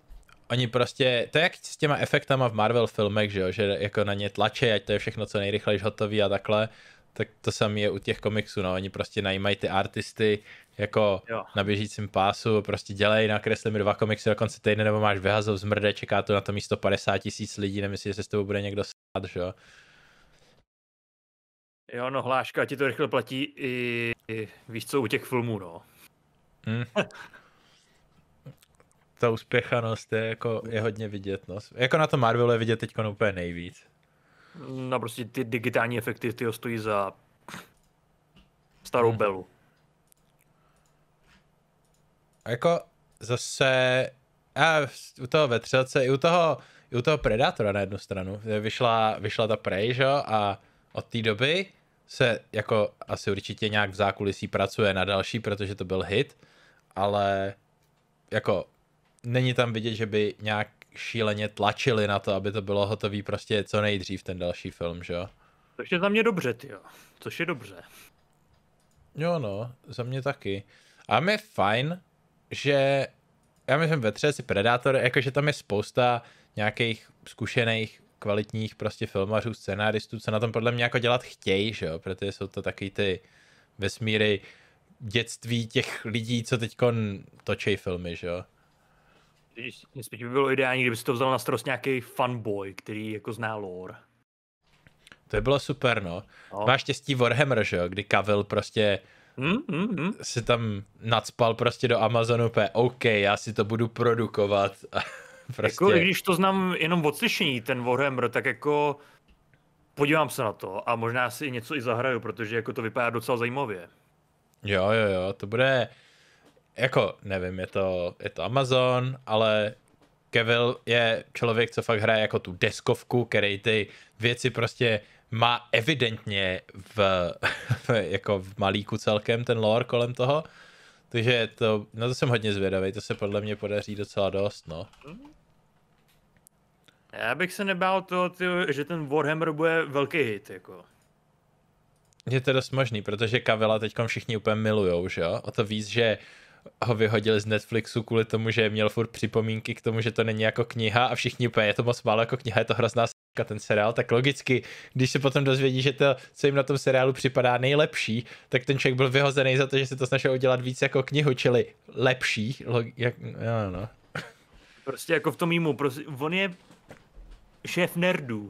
oni prostě, to je jak s těma efektama v Marvel filmech, že jo, že jako na ně tlačí, ať to je všechno co nejrychlejší hotový a takhle tak to samé je u těch komiksů, no, oni prostě najímají ty artisty jako jo. na běžícím pásu, prostě dělej, nakresli mi dva komiksy do konce týdne, nebo máš vyhazov z mrde, čeká to na to místo 50 tisíc lidí, nemyslíš, že se s tebou bude někdo stát, že jo? Jo, no hláška ti to rychle platí i, i víš co, u těch filmů, no. Hmm. Ta úspěchanost je jako, je hodně vidět, no. Jako na to Marvelu je vidět teď úplně nejvíc. No prostě ty digitální efekty ty stojí za starou hmm. belu. A jako zase a u toho vetřelce, i u toho, i u toho Predátora na jednu stranu. Vyšla, vyšla ta Prey, že? a od té doby se jako asi určitě nějak v zákulisí pracuje na další, protože to byl hit, ale jako není tam vidět, že by nějak šíleně tlačili na to, aby to bylo hotový prostě co nejdřív ten další film, že jo? Což je za mě dobře, ty jo. Což je dobře. Jo no, za mě taky. A mi je fajn, že já myslím ve třeci Predator, jakože tam je spousta nějakých zkušených kvalitních prostě filmařů, scenáristů, co na tom podle mě jako dělat chtějí, že jo, protože jsou to taky ty vesmíry dětství těch lidí, co teď točí filmy, že jo. Spíš by bylo ideální, kdyby si to vzal na starost nějaký fanboy, který jako zná lore. To by bylo super, no. no. Máš štěstí Warhammer, že jo, kdy Kavil prostě mm, mm, mm. si tam nadspal prostě do Amazonu P. OK, já si to budu produkovat. prostě... Jako, když to znám jenom od slyšení, ten Warhammer, tak jako podívám se na to a možná si něco i zahraju, protože jako to vypadá docela zajímavě. Jo, jo, jo, to bude, jako nevím, je to, je to Amazon, ale Kevil je člověk, co fakt hraje jako tu deskovku, který ty věci prostě má evidentně v, jako v malíku celkem ten lore kolem toho. Takže to, no to jsem hodně zvědavý, to se podle mě podaří docela dost, no. Já bych se nebál toho, ty, že ten Warhammer bude velký hit, jako. Je to dost možný, protože Kavila teďkom všichni úplně milujou, že jo? O to víc, že uh, ho vyhodili z Netflixu kvůli tomu, že měl furt připomínky k tomu, že to není jako kniha a všichni úplně, je to moc málo jako kniha, je to hrozná s***ka ten seriál, tak logicky, když se potom dozvědí, že to, co jim na tom seriálu připadá nejlepší, tak ten člověk byl vyhozený za to, že se to snažil udělat víc jako knihu, čili lepší, log, jak, no, no, no. Prostě jako v tom jímu, prostě, on je šéf nerdů,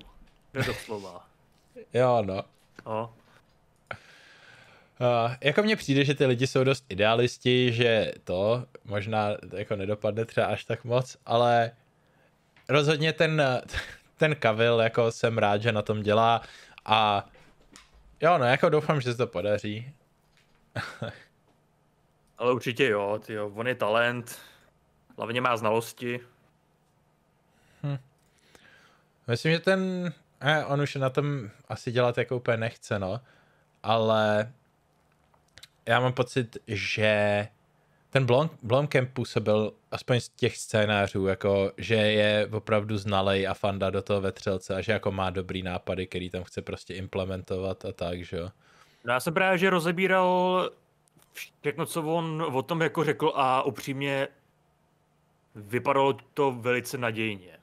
je to slova. jo, no. O. Uh, jako mně přijde, že ty lidi jsou dost idealisti, že to možná jako nedopadne třeba až tak moc, ale rozhodně ten, ten kavil, jako jsem rád, že na tom dělá a jo, no jako doufám, že se to podaří. ale určitě jo, tyjo, on je talent, hlavně má znalosti. Hm. Myslím, že ten, eh, on už na tom asi dělat jako úplně nechce, no ale já mám pocit, že ten Blom, Blomkamp působil aspoň z těch scénářů, jako, že je opravdu znalej a fanda do toho vetřelce a že jako má dobrý nápady, který tam chce prostě implementovat a tak, že jo. No já jsem právě, že rozebíral všechno, co on o tom jako řekl a upřímně vypadalo to velice nadějně,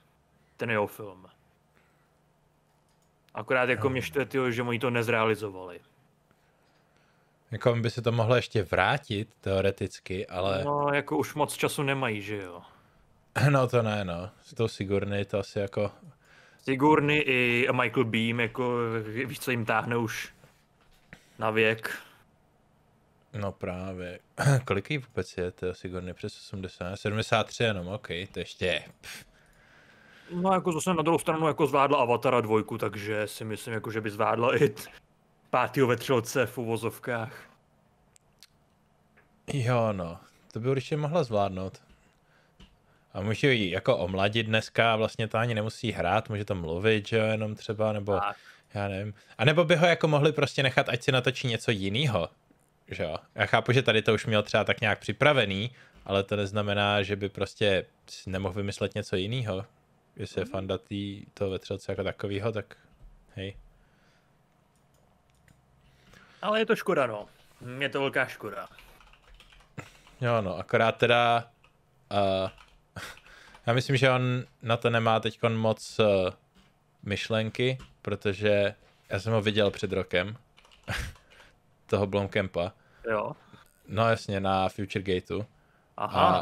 ten jeho film. Akorát jako no. mě štve, že oni to nezrealizovali. Jako by se to mohlo ještě vrátit, teoreticky, ale... No, jako už moc času nemají, že jo? No to ne, no. S tou Sigurny to asi jako... Sigurny i Michael Beam, jako víš, co jim táhne už na věk. No právě. Kolik jí vůbec je, to Sigurny přes 80? 73 jenom, ok, to ještě Pff. No jako zase na druhou stranu jako zvládla Avatara dvojku, takže si myslím, jako, že by zvládla i pátýho vetřelce v uvozovkách. Jo, no. To by určitě mohla zvládnout. A může ji jako omladit dneska, vlastně to ani nemusí hrát, může to mluvit, že jo, jenom třeba, nebo tak. já nevím. A nebo by ho jako mohli prostě nechat, ať si natočí něco jiného, že jo. Já chápu, že tady to už měl třeba tak nějak připravený, ale to neznamená, že by prostě nemohl vymyslet něco jiného. Jestli je mhm. fanda tý, toho vetřelce jako takovýho, tak hej. Ale je to škoda, no. Hm, je to velká škoda. Jo, no, akorát teda... Uh, já myslím, že on na to nemá teď moc uh, myšlenky, protože já jsem ho viděl před rokem, toho Blomkempa. Jo. No jasně, na Future Gateu. Aha.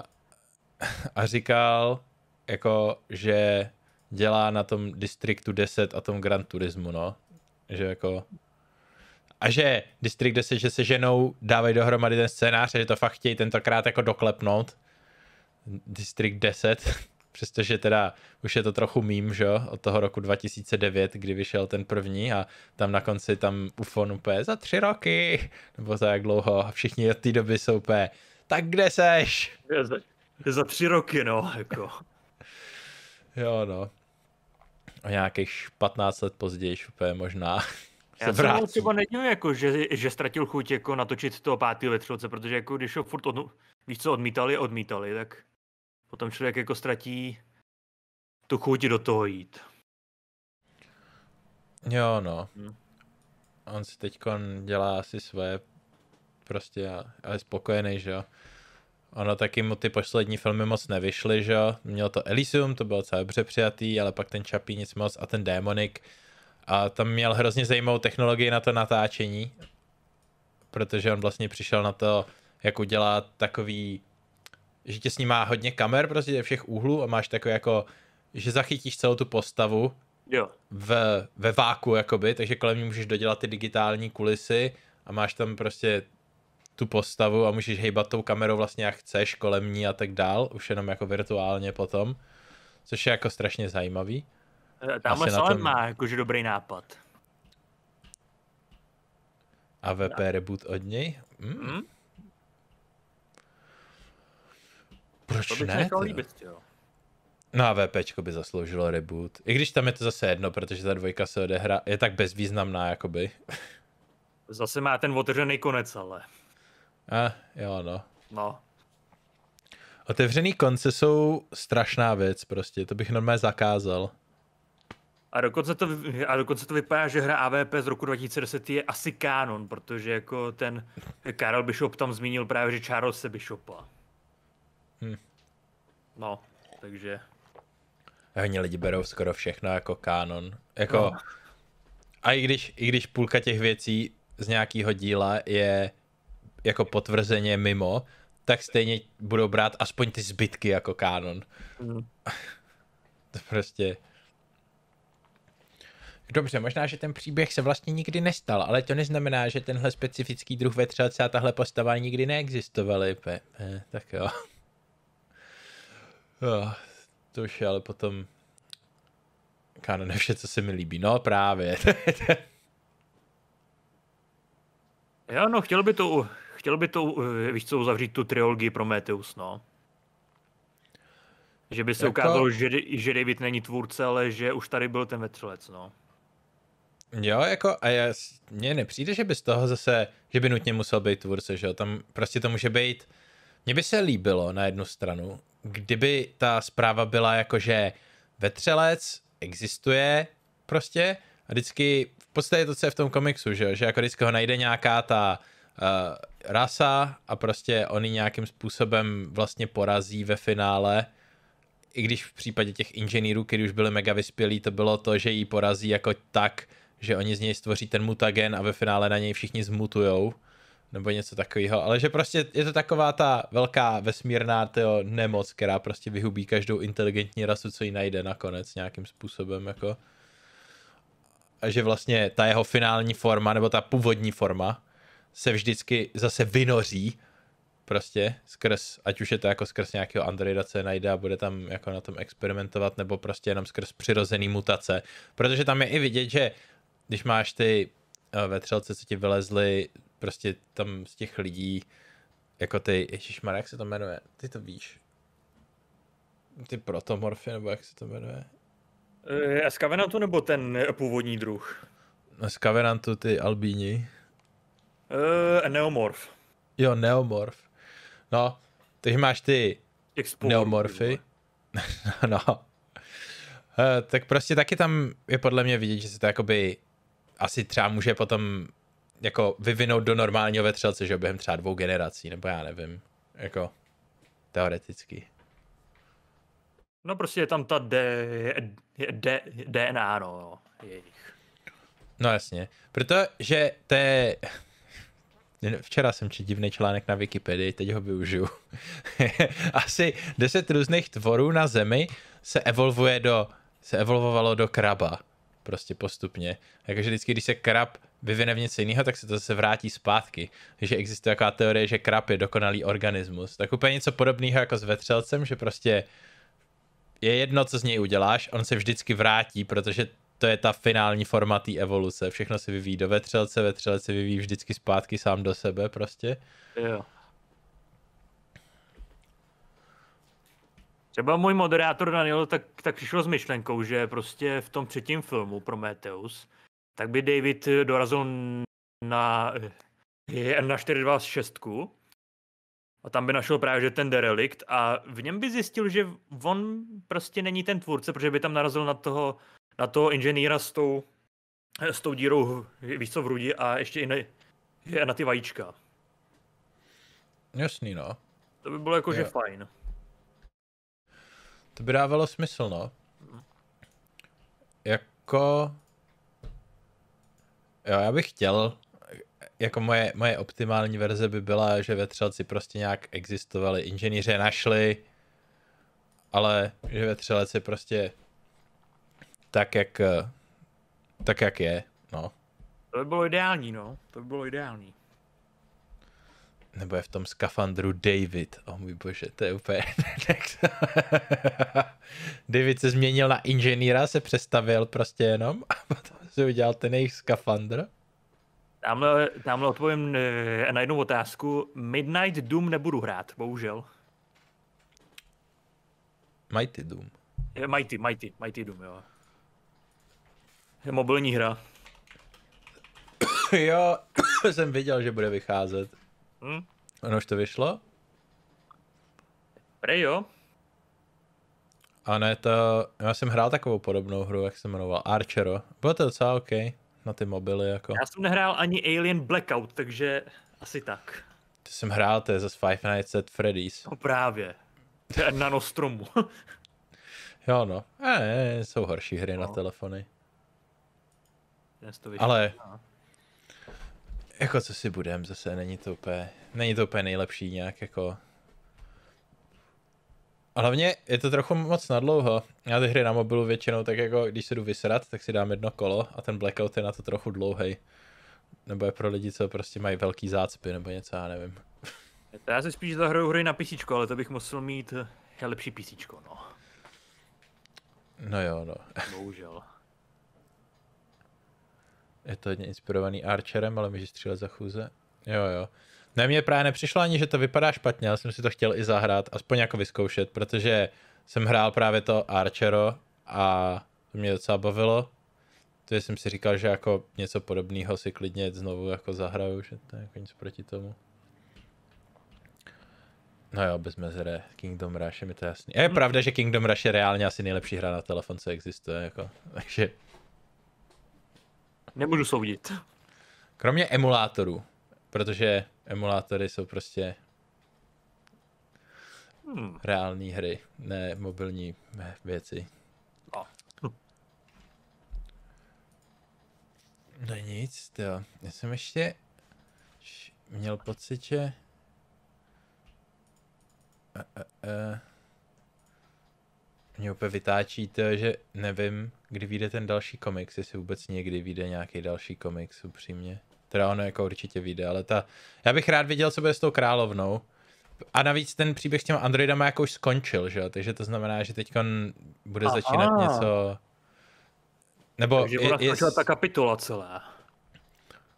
A, a říkal, jako, že dělá na tom Districtu 10 a tom Grand Turismu, no. Že jako a že District 10, že se ženou dávají dohromady ten scénář a že to fakt chtějí tentokrát jako doklepnout. District 10, přestože teda už je to trochu mím, že od toho roku 2009, kdy vyšel ten první a tam na konci tam fonu P za tři roky, nebo za jak dlouho, a všichni od té doby jsou P. tak kde seš? Je za, je za tři roky, no, jako. jo, no. O nějakých 15 let později, úplně možná. Já se vrátí. třeba nedělím, jako, že, že ztratil chuť jako natočit toho pátého vetřelce, protože jako, když ho furt od, víš co, odmítali, odmítali, tak potom člověk jako ztratí tu chuť do toho jít. Jo, no. Hm. On si teď dělá asi své prostě a je spokojený, že jo. Ono taky mu ty poslední filmy moc nevyšly, že jo. Měl to Elysium, to bylo celé dobře přijatý, ale pak ten Čapí nic moc a ten Démonik, a tam měl hrozně zajímavou technologii na to natáčení, protože on vlastně přišel na to, jak udělat takový, že tě snímá hodně kamer prostě ze všech úhlů a máš takový jako, že zachytíš celou tu postavu jo. V, ve váku jakoby, takže kolem ní můžeš dodělat ty digitální kulisy a máš tam prostě tu postavu a můžeš hejbat tou kamerou vlastně jak chceš kolem ní a tak dál, už jenom jako virtuálně potom, což je jako strašně zajímavý. Eh, tamhle Salem tom... má jakože dobrý nápad. AVP no. reboot od něj? Mm. Mm. Proč to bych ne? To... líbit, No a VPčko by zasloužilo reboot. I když tam je to zase jedno, protože ta dvojka se odehra, je tak bezvýznamná, jakoby. Zase má ten otevřený konec, ale. A, jo, no. No. Otevřený konce jsou strašná věc, prostě, to bych normálně zakázal. A dokonce, to, a dokonce to vypadá, že hra AVP z roku 2010 je asi kánon, protože jako ten Karel Bishop tam zmínil právě, že Charles se Bishopa. Hm. No, takže... Hodně lidi berou skoro všechno jako kánon. Jako... No. A i když, i když půlka těch věcí z nějakého díla je jako potvrzeně mimo, tak stejně budou brát aspoň ty zbytky jako kánon. Mm. to prostě... Dobře, možná, že ten příběh se vlastně nikdy nestal, ale to neznamená, že tenhle specifický druh vetřelce a tahle postava nikdy neexistovaly. tak jo. jo. To už je ale potom káno vše, co se mi líbí. No právě. Já no, chtěl by to, chtěl by to, víš co, uzavřít tu triologii Prometheus, no. Že by se jako... ukázalo, že, že David není tvůrce, ale že už tady byl ten vetřelec, no. Jo, jako a já, mně nepřijde, že by z toho zase, že by nutně musel být tvůrce, že jo, tam prostě to může být, mně by se líbilo na jednu stranu, kdyby ta zpráva byla jako, že vetřelec existuje prostě a vždycky, v podstatě to, co je v tom komiksu, že jo, že jako vždycky ho najde nějaká ta uh, rasa a prostě oni nějakým způsobem vlastně porazí ve finále, i když v případě těch inženýrů, kteří už byli mega vyspělí, to bylo to, že jí porazí jako tak, že oni z něj stvoří ten mutagen a ve finále na něj všichni zmutujou, nebo něco takového, ale že prostě je to taková ta velká vesmírná tyjo, nemoc, která prostě vyhubí každou inteligentní rasu, co ji najde nakonec nějakým způsobem, jako. A že vlastně ta jeho finální forma, nebo ta původní forma, se vždycky zase vynoří prostě skrz, ať už je to jako skrz nějakého androida, co je najde a bude tam jako na tom experimentovat, nebo prostě jenom skrz přirozený mutace. Protože tam je i vidět, že když máš ty eh, vetřelce, co ti vylezly prostě tam z těch lidí, jako ty, ježišmar, jak se to jmenuje, ty to víš, ty protomorfy, nebo jak se to jmenuje? E, eh, z Kavenantu nebo ten původní druh? Z Kavenantu ty albíni. E, neomorf. Jo, neomorf. No, takže máš ty Explorer, neomorfy. no. E, tak prostě taky tam je podle mě vidět, že se to jakoby asi třeba může potom jako vyvinout do normálního vetřelce, že během třeba dvou generací, nebo já nevím, jako teoreticky. No prostě je tam ta D, D, DNA, no, jejich. No jasně, protože to je... Včera jsem četl divný článek na Wikipedii, teď ho využiju. Asi deset různých tvorů na Zemi se evolvuje do, se evolvovalo do kraba prostě postupně. Takže vždycky, když se krab vyvine v něco jiného, tak se to zase vrátí zpátky. Takže existuje taková teorie, že krab je dokonalý organismus. Tak úplně něco podobného jako s vetřelcem, že prostě je jedno, co z něj uděláš, on se vždycky vrátí, protože to je ta finální forma té evoluce. Všechno se vyvíjí do vetřelce, vetřelec se vyvíjí vždycky zpátky sám do sebe prostě. Jo. Třeba můj moderátor Daniel tak, tak přišel s myšlenkou, že prostě v tom třetím filmu Prometheus, tak by David dorazil na, na 426 a tam by našel právě ten derelikt a v něm by zjistil, že on prostě není ten tvůrce, protože by tam narazil na toho, na toho inženýra s tou, s tou dírou, víš co, v rudi a ještě i na, na ty vajíčka. Jasný, no. To by bylo jakože že fajn. To by dávalo smysl, no. Jako... Jo, já bych chtěl, jako moje, moje optimální verze by byla, že vetřelci prostě nějak existovali, inženýře našli, ale že vetřelec je prostě tak, jak, tak, jak je, no. To by bylo ideální, no. To by bylo ideální nebo je v tom skafandru David. O oh, můj bože, to je úplně... David se změnil na inženýra, se přestavil prostě jenom a potom si udělal ten jejich skafandr. Tamhle, tamhle odpovím eh, na jednu otázku. Midnight Doom nebudu hrát, bohužel. Mighty Doom. Eh, Mighty, Mighty, Mighty Doom, jo. Je mobilní hra. jo, jsem viděl, že bude vycházet. Hm? Ono už to vyšlo? Prej jo. A ne, to, já jsem hrál takovou podobnou hru, jak se jmenoval, Archero. Bylo to docela OK, na ty mobily jako. Já jsem nehrál ani Alien Blackout, takže asi tak. To jsem hrál, to je zase Five Nights at Freddy's. No právě, to je na Nostromu. jo no, e, jsou horší hry no. na telefony. Ale no jako co si budem, zase není to úplně, není to úplně nejlepší nějak, jako. A hlavně je to trochu moc nadlouho. Já ty hry na mobilu většinou tak jako, když se jdu vysrat, tak si dám jedno kolo a ten blackout je na to trochu dlouhý. Nebo je pro lidi, co prostě mají velký zácpy nebo něco, já nevím. Já se spíš zahraju hry na PC, ale to bych musel mít eh, lepší PC, no. No jo, no. Bohužel. Je to hodně inspirovaný Archerem, ale můžeš střílet za chůze. Jo, jo. Ne, mě právě nepřišlo ani, že to vypadá špatně, já jsem si to chtěl i zahrát, aspoň jako vyzkoušet, protože jsem hrál právě to Archero a to mě docela bavilo. To jsem si říkal, že jako něco podobného si klidně znovu jako zahraju, že to je jako nic proti tomu. No jo, bez mezere. Kingdom Rush je mi to jasný. je pravda, že Kingdom Rush je reálně asi nejlepší hra na telefon, co existuje, jako. Takže Nemůžu soudit. Kromě emulátorů, protože emulátory jsou prostě hmm. reální hry, ne mobilní věci. No. No nic, jo. Já jsem ještě měl pocit, že... E, e, Mě úplně vytáčí to, že nevím, kdy vyjde ten další komiks, jestli vůbec někdy vyjde nějaký další komiks, upřímně. Teda ono jako určitě vyjde, ale ta... Já bych rád viděl, co bude s tou královnou. A navíc ten příběh s těma androidama jako už skončil, že jo? Takže to znamená, že teď bude Aha. začínat něco... Nebo Takže ona je, je... ta kapitola celá.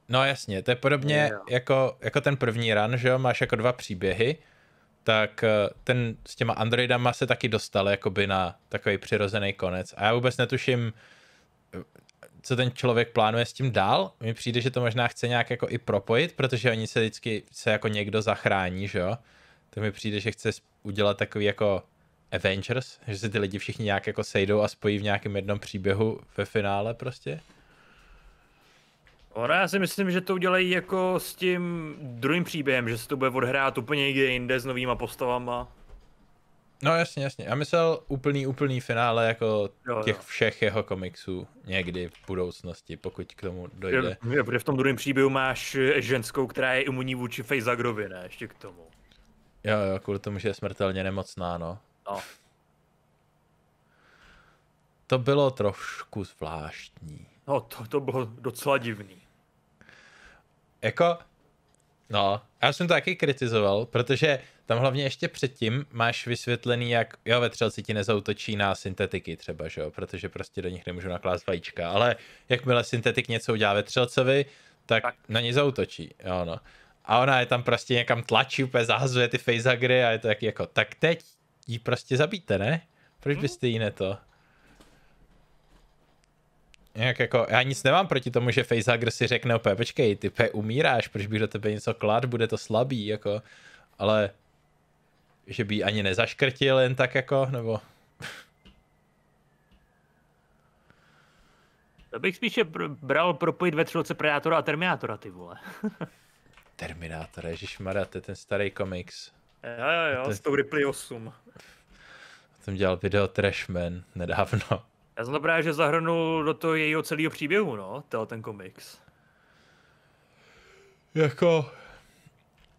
No jasně, to je podobně yeah. jako, jako ten první run, že jo? Máš jako dva příběhy tak eh, ten s těma Androidama se taky dostal jakoby na takový přirozený konec. A já vůbec netuším, eh, co ten člověk plánuje s tím dál. Mně přijde, že to možná chce nějak jako i propojit, protože oni se vždycky se jako někdo zachrání, že jo? To mi přijde, že chce udělat takový jako Avengers, že se ty lidi všichni nějak jako sejdou a spojí v nějakém jednom příběhu ve finále prostě. Ono, já si myslím, že to udělají jako s tím druhým příběhem, že se to bude odhrát úplně někde jinde s novýma postavama. No jasně, jasně. Já myslel úplný, úplný finále jako jo, těch jo. všech jeho komiksů někdy v budoucnosti, pokud k tomu dojde. Je, je, protože v tom druhém příběhu máš ženskou, která je imunní vůči Fejzagrovi, ne? Ještě k tomu. Jo, jo, kvůli tomu, že je smrtelně nemocná, no. No. To bylo trošku zvláštní. No, to, to bylo docela divný jako, no, já jsem to taky kritizoval, protože tam hlavně ještě předtím máš vysvětlený, jak jo, vetřelci ti nezautočí na syntetiky třeba, že jo, protože prostě do nich nemůžu naklást vajíčka, ale jakmile syntetik něco udělá vetřelcovi, tak, tak. na ní zautočí, jo no. A ona je tam prostě někam tlačí, úplně zahazuje ty facehuggery a je to jak, jako, tak teď jí prostě zabíte, ne? Proč hmm. byste jí ne to? nějak jako, já nic nemám proti tomu, že facehugger si řekne opět, počkej, ty pe, umíráš, proč bych do tebe něco klad, bude to slabý, jako, ale že by ani nezaškrtil jen tak jako, nebo... To bych spíše bral propojit ve třelce Predátora a Terminátora, ty vole. Terminátor, ježišmarja, to je ten starý komiks. Jo, jo, jo, ten... s tou Ripley 8. Jsem dělal video Trashman nedávno. Já jsem to právě, že zahrnul do toho jejího celého příběhu, no, tel ten komiks. Jako...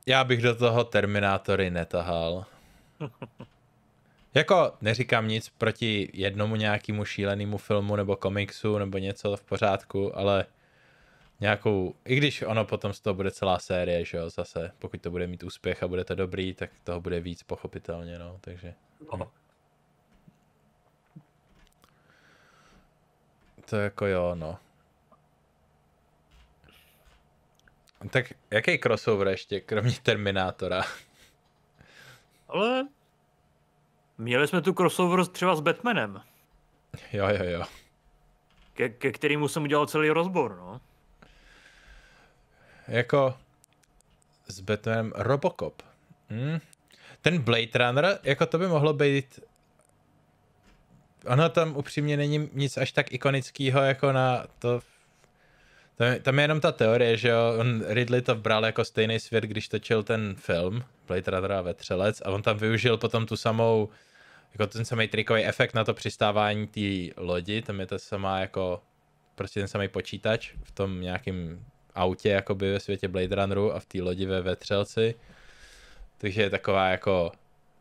Já bych do toho Terminátory netahal. jako neříkám nic proti jednomu nějakému šílenému filmu nebo komiksu nebo něco v pořádku, ale nějakou, i když ono potom z toho bude celá série, že jo, zase, pokud to bude mít úspěch a bude to dobrý, tak toho bude víc pochopitelně, no, takže. Oh. To jako jo, no. Tak jaký crossover ještě, kromě Terminátora? Ale měli jsme tu crossover třeba s Batmanem. Jo, jo, jo. Ke, ke kterému jsem udělal celý rozbor, no. Jako s Batmanem Robocop. Hm? Ten Blade Runner, jako to by mohlo být ono tam upřímně není nic až tak ikonického jako na to tam je, tam je jenom ta teorie, že jo, on Ridley to bral jako stejný svět, když točil ten film, Blade Runner a Vetřelec, a on tam využil potom tu samou, jako ten samý trikový efekt na to přistávání té lodi, tam je ta samá jako, prostě ten samý počítač v tom nějakým autě, jako by ve světě Blade Runneru a v té lodi ve Vetřelci. Takže je taková jako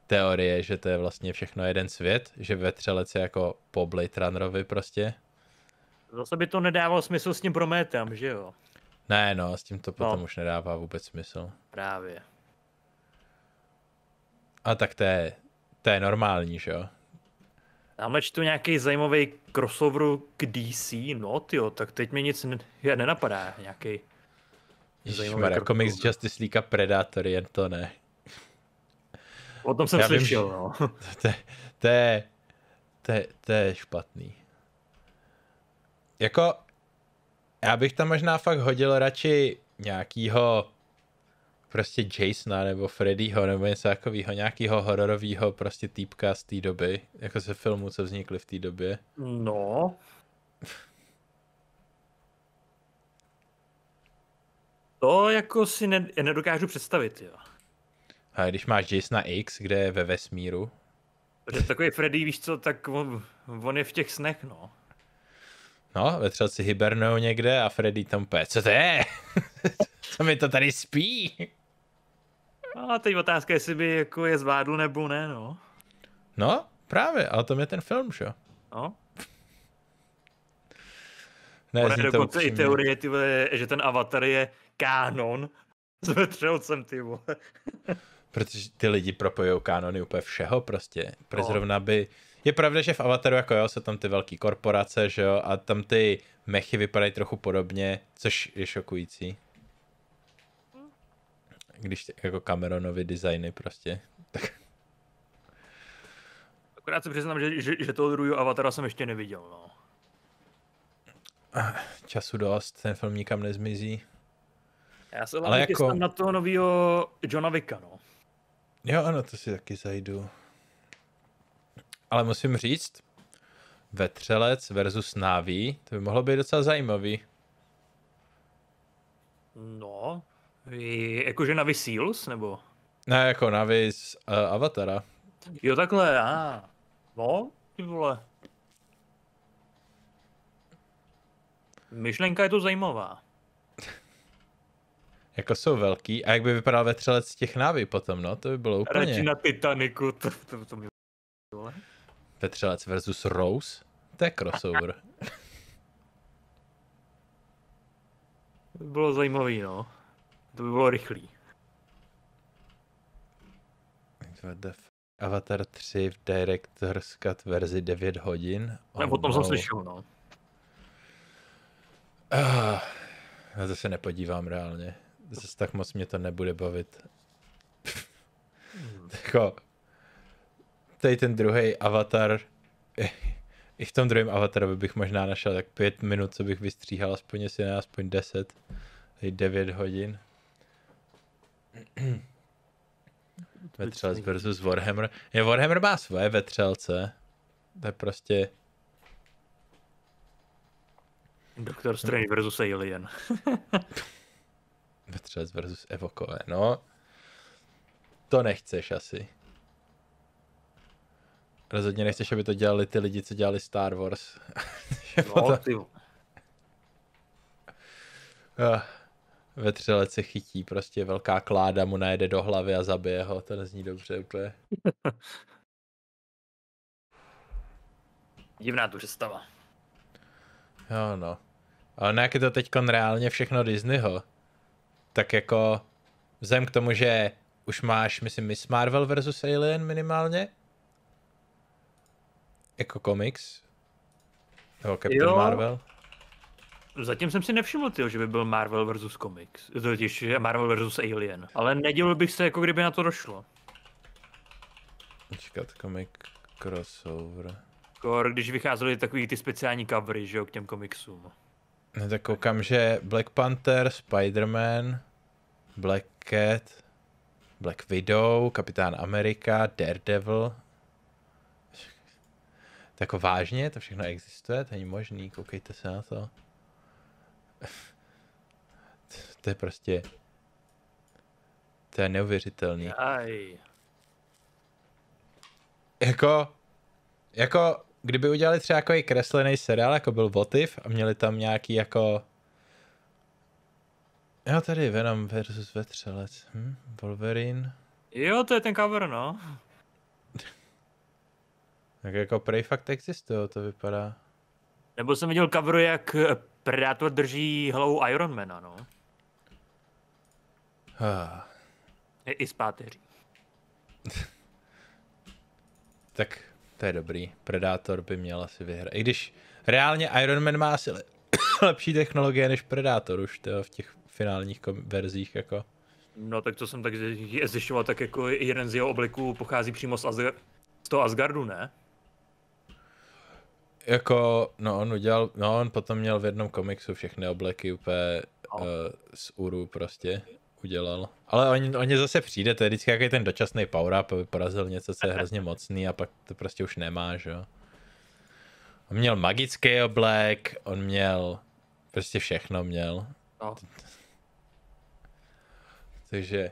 teorie, že to je vlastně všechno jeden svět, že vetřelec je jako po Blade Runnerovi prostě. Zase by to nedávalo smysl s tím Prometem, že jo? Ne, no, s tím to no. potom už nedává vůbec smysl. Právě. A tak to je, to je normální, že jo? Tamhle čtu nějaký zajímavý crossover k DC, no jo, tak teď mi nic ne- nenapadá, nějaký Ježišmarja, komiks Justice League a Predator, jen to ne. O tom jsem Já slyšel, vím, no. To, to, je, to, je, to je špatný. Jako, já bych tam možná fakt hodil radši nějakýho prostě Jasona nebo Freddyho nebo něco takového, nějakého hororového prostě týpka z té doby, jako ze filmů, co vznikly v té době. No. To jako si ne, nedokážu představit, jo. A když máš Jasona X, kde je ve vesmíru. Protože takový Freddy, víš co, tak on, on je v těch snech, no. No, si hibernou někde a Freddy tam půjde, co to je? co mi to tady spí? No a teď otázka, jestli by jako je zvládl nebo ne, no. No, právě, ale to je ten film, že? No. ne, Ona je dokonce i teorie, ty vole, že ten avatar je kánon s vetřelcem, ty vole. Protože ty lidi propojují kanony úplně všeho prostě. Protože no. zrovna by... Je pravda, že v Avataru jako jo, jsou tam ty velké korporace, že jo, a tam ty mechy vypadají trochu podobně, což je šokující. Když ty, jako Cameronovi designy prostě, tak... Akorát se přiznám, že, že, že toho druhého Avatara jsem ještě neviděl, no. Času dost, ten film nikam nezmizí. Já se Ale jako... na toho nového Johna Vicka, no. Jo, ano, to si taky zajdu. Ale musím říct, vetřelec versus náví, to by mohlo být docela zajímavý. No, jakože Navi Seals, nebo? Ne, jako Navi z uh, Avatara. Jo, takhle, a. No, ty vole. Myšlenka je to zajímavá. Jako jsou velký. A jak by vypadal vetřelec těch návy potom, no? To by bylo úplně... Radši na Titaniku. To, to, to mě... Vetřelec versus Rose? To je crossover. to by bylo zajímavý, no. To by bylo rychlý. Avatar 3 v Director's Cut verzi 9 hodin. Oh, Nebo o tom no. jsem slyšel, no. Ah, na to se nepodívám reálně zase tak moc mě to nebude bavit. Hmm. jako, tady ten druhý avatar, i v tom druhém avataru bych možná našel tak pět minut, co bych vystříhal, aspoň si ne, aspoň deset, devět hodin. Vetřelec versus Warhammer. Je, Warhammer má svoje vetřelce. To je prostě... Doktor Strange versus Alien. Vetřelec versus Evokové, eh, no. To nechceš asi. Rozhodně nechceš, aby to dělali ty lidi, co dělali Star Wars. no, to... ty... Ah, Vetřelec se chytí, prostě velká kláda mu najede do hlavy a zabije ho, to nezní dobře úplně. Divná tu představa. Jo no. A nějak je to teď reálně všechno Disneyho? tak jako vzhledem k tomu, že už máš, myslím, Miss Marvel versus Alien minimálně, jako komiks, nebo Captain jo. Marvel. Zatím jsem si nevšiml, tyjo, že by byl Marvel versus komiks. totiž Marvel versus Alien, ale nedělil bych se, jako kdyby na to došlo. Počkat, komik crossover. Kor, když vycházely takový ty speciální covery, že jo, k těm komiksům. Ne, tak koukám, že Black Panther, Spider-Man, Black Cat, Black Widow, Kapitán Amerika, Daredevil. Tak jako vážně, to všechno existuje, to není možný, koukejte se na to. to je prostě... To je neuvěřitelný. Aj. Jako... Jako kdyby udělali třeba jako i kreslený seriál, jako byl Votiv a měli tam nějaký jako Jo, tady Venom versus Vetřelec. Hm? Wolverine. Jo, to je ten cover, no. tak jako prej fakt existuje, to vypadá. Nebo jsem viděl coveru, jak eh, Predator drží hlavu Ironmana, no. Ah. I, I z páteří. tak to je dobrý. Predátor by měl asi vyhrát. I když reálně Iron Man má asi le- lepší technologie než Predátor už to v těch finálních verzích. Jako. No tak to jsem tak zjišťoval, tak jako jeden z jeho obliků pochází přímo z, Asgard z toho Asgardu, ne? Jako, no on udělal, no on potom měl v jednom komiksu všechny obleky úplně no. uh, z Uru prostě udělal. Ale on, on je zase přijde, to je vždycky jaký ten dočasný power up, porazil něco, co je hrozně mocný a pak to prostě už nemá, že jo. On měl magický oblek, on měl prostě všechno měl. No. Takže...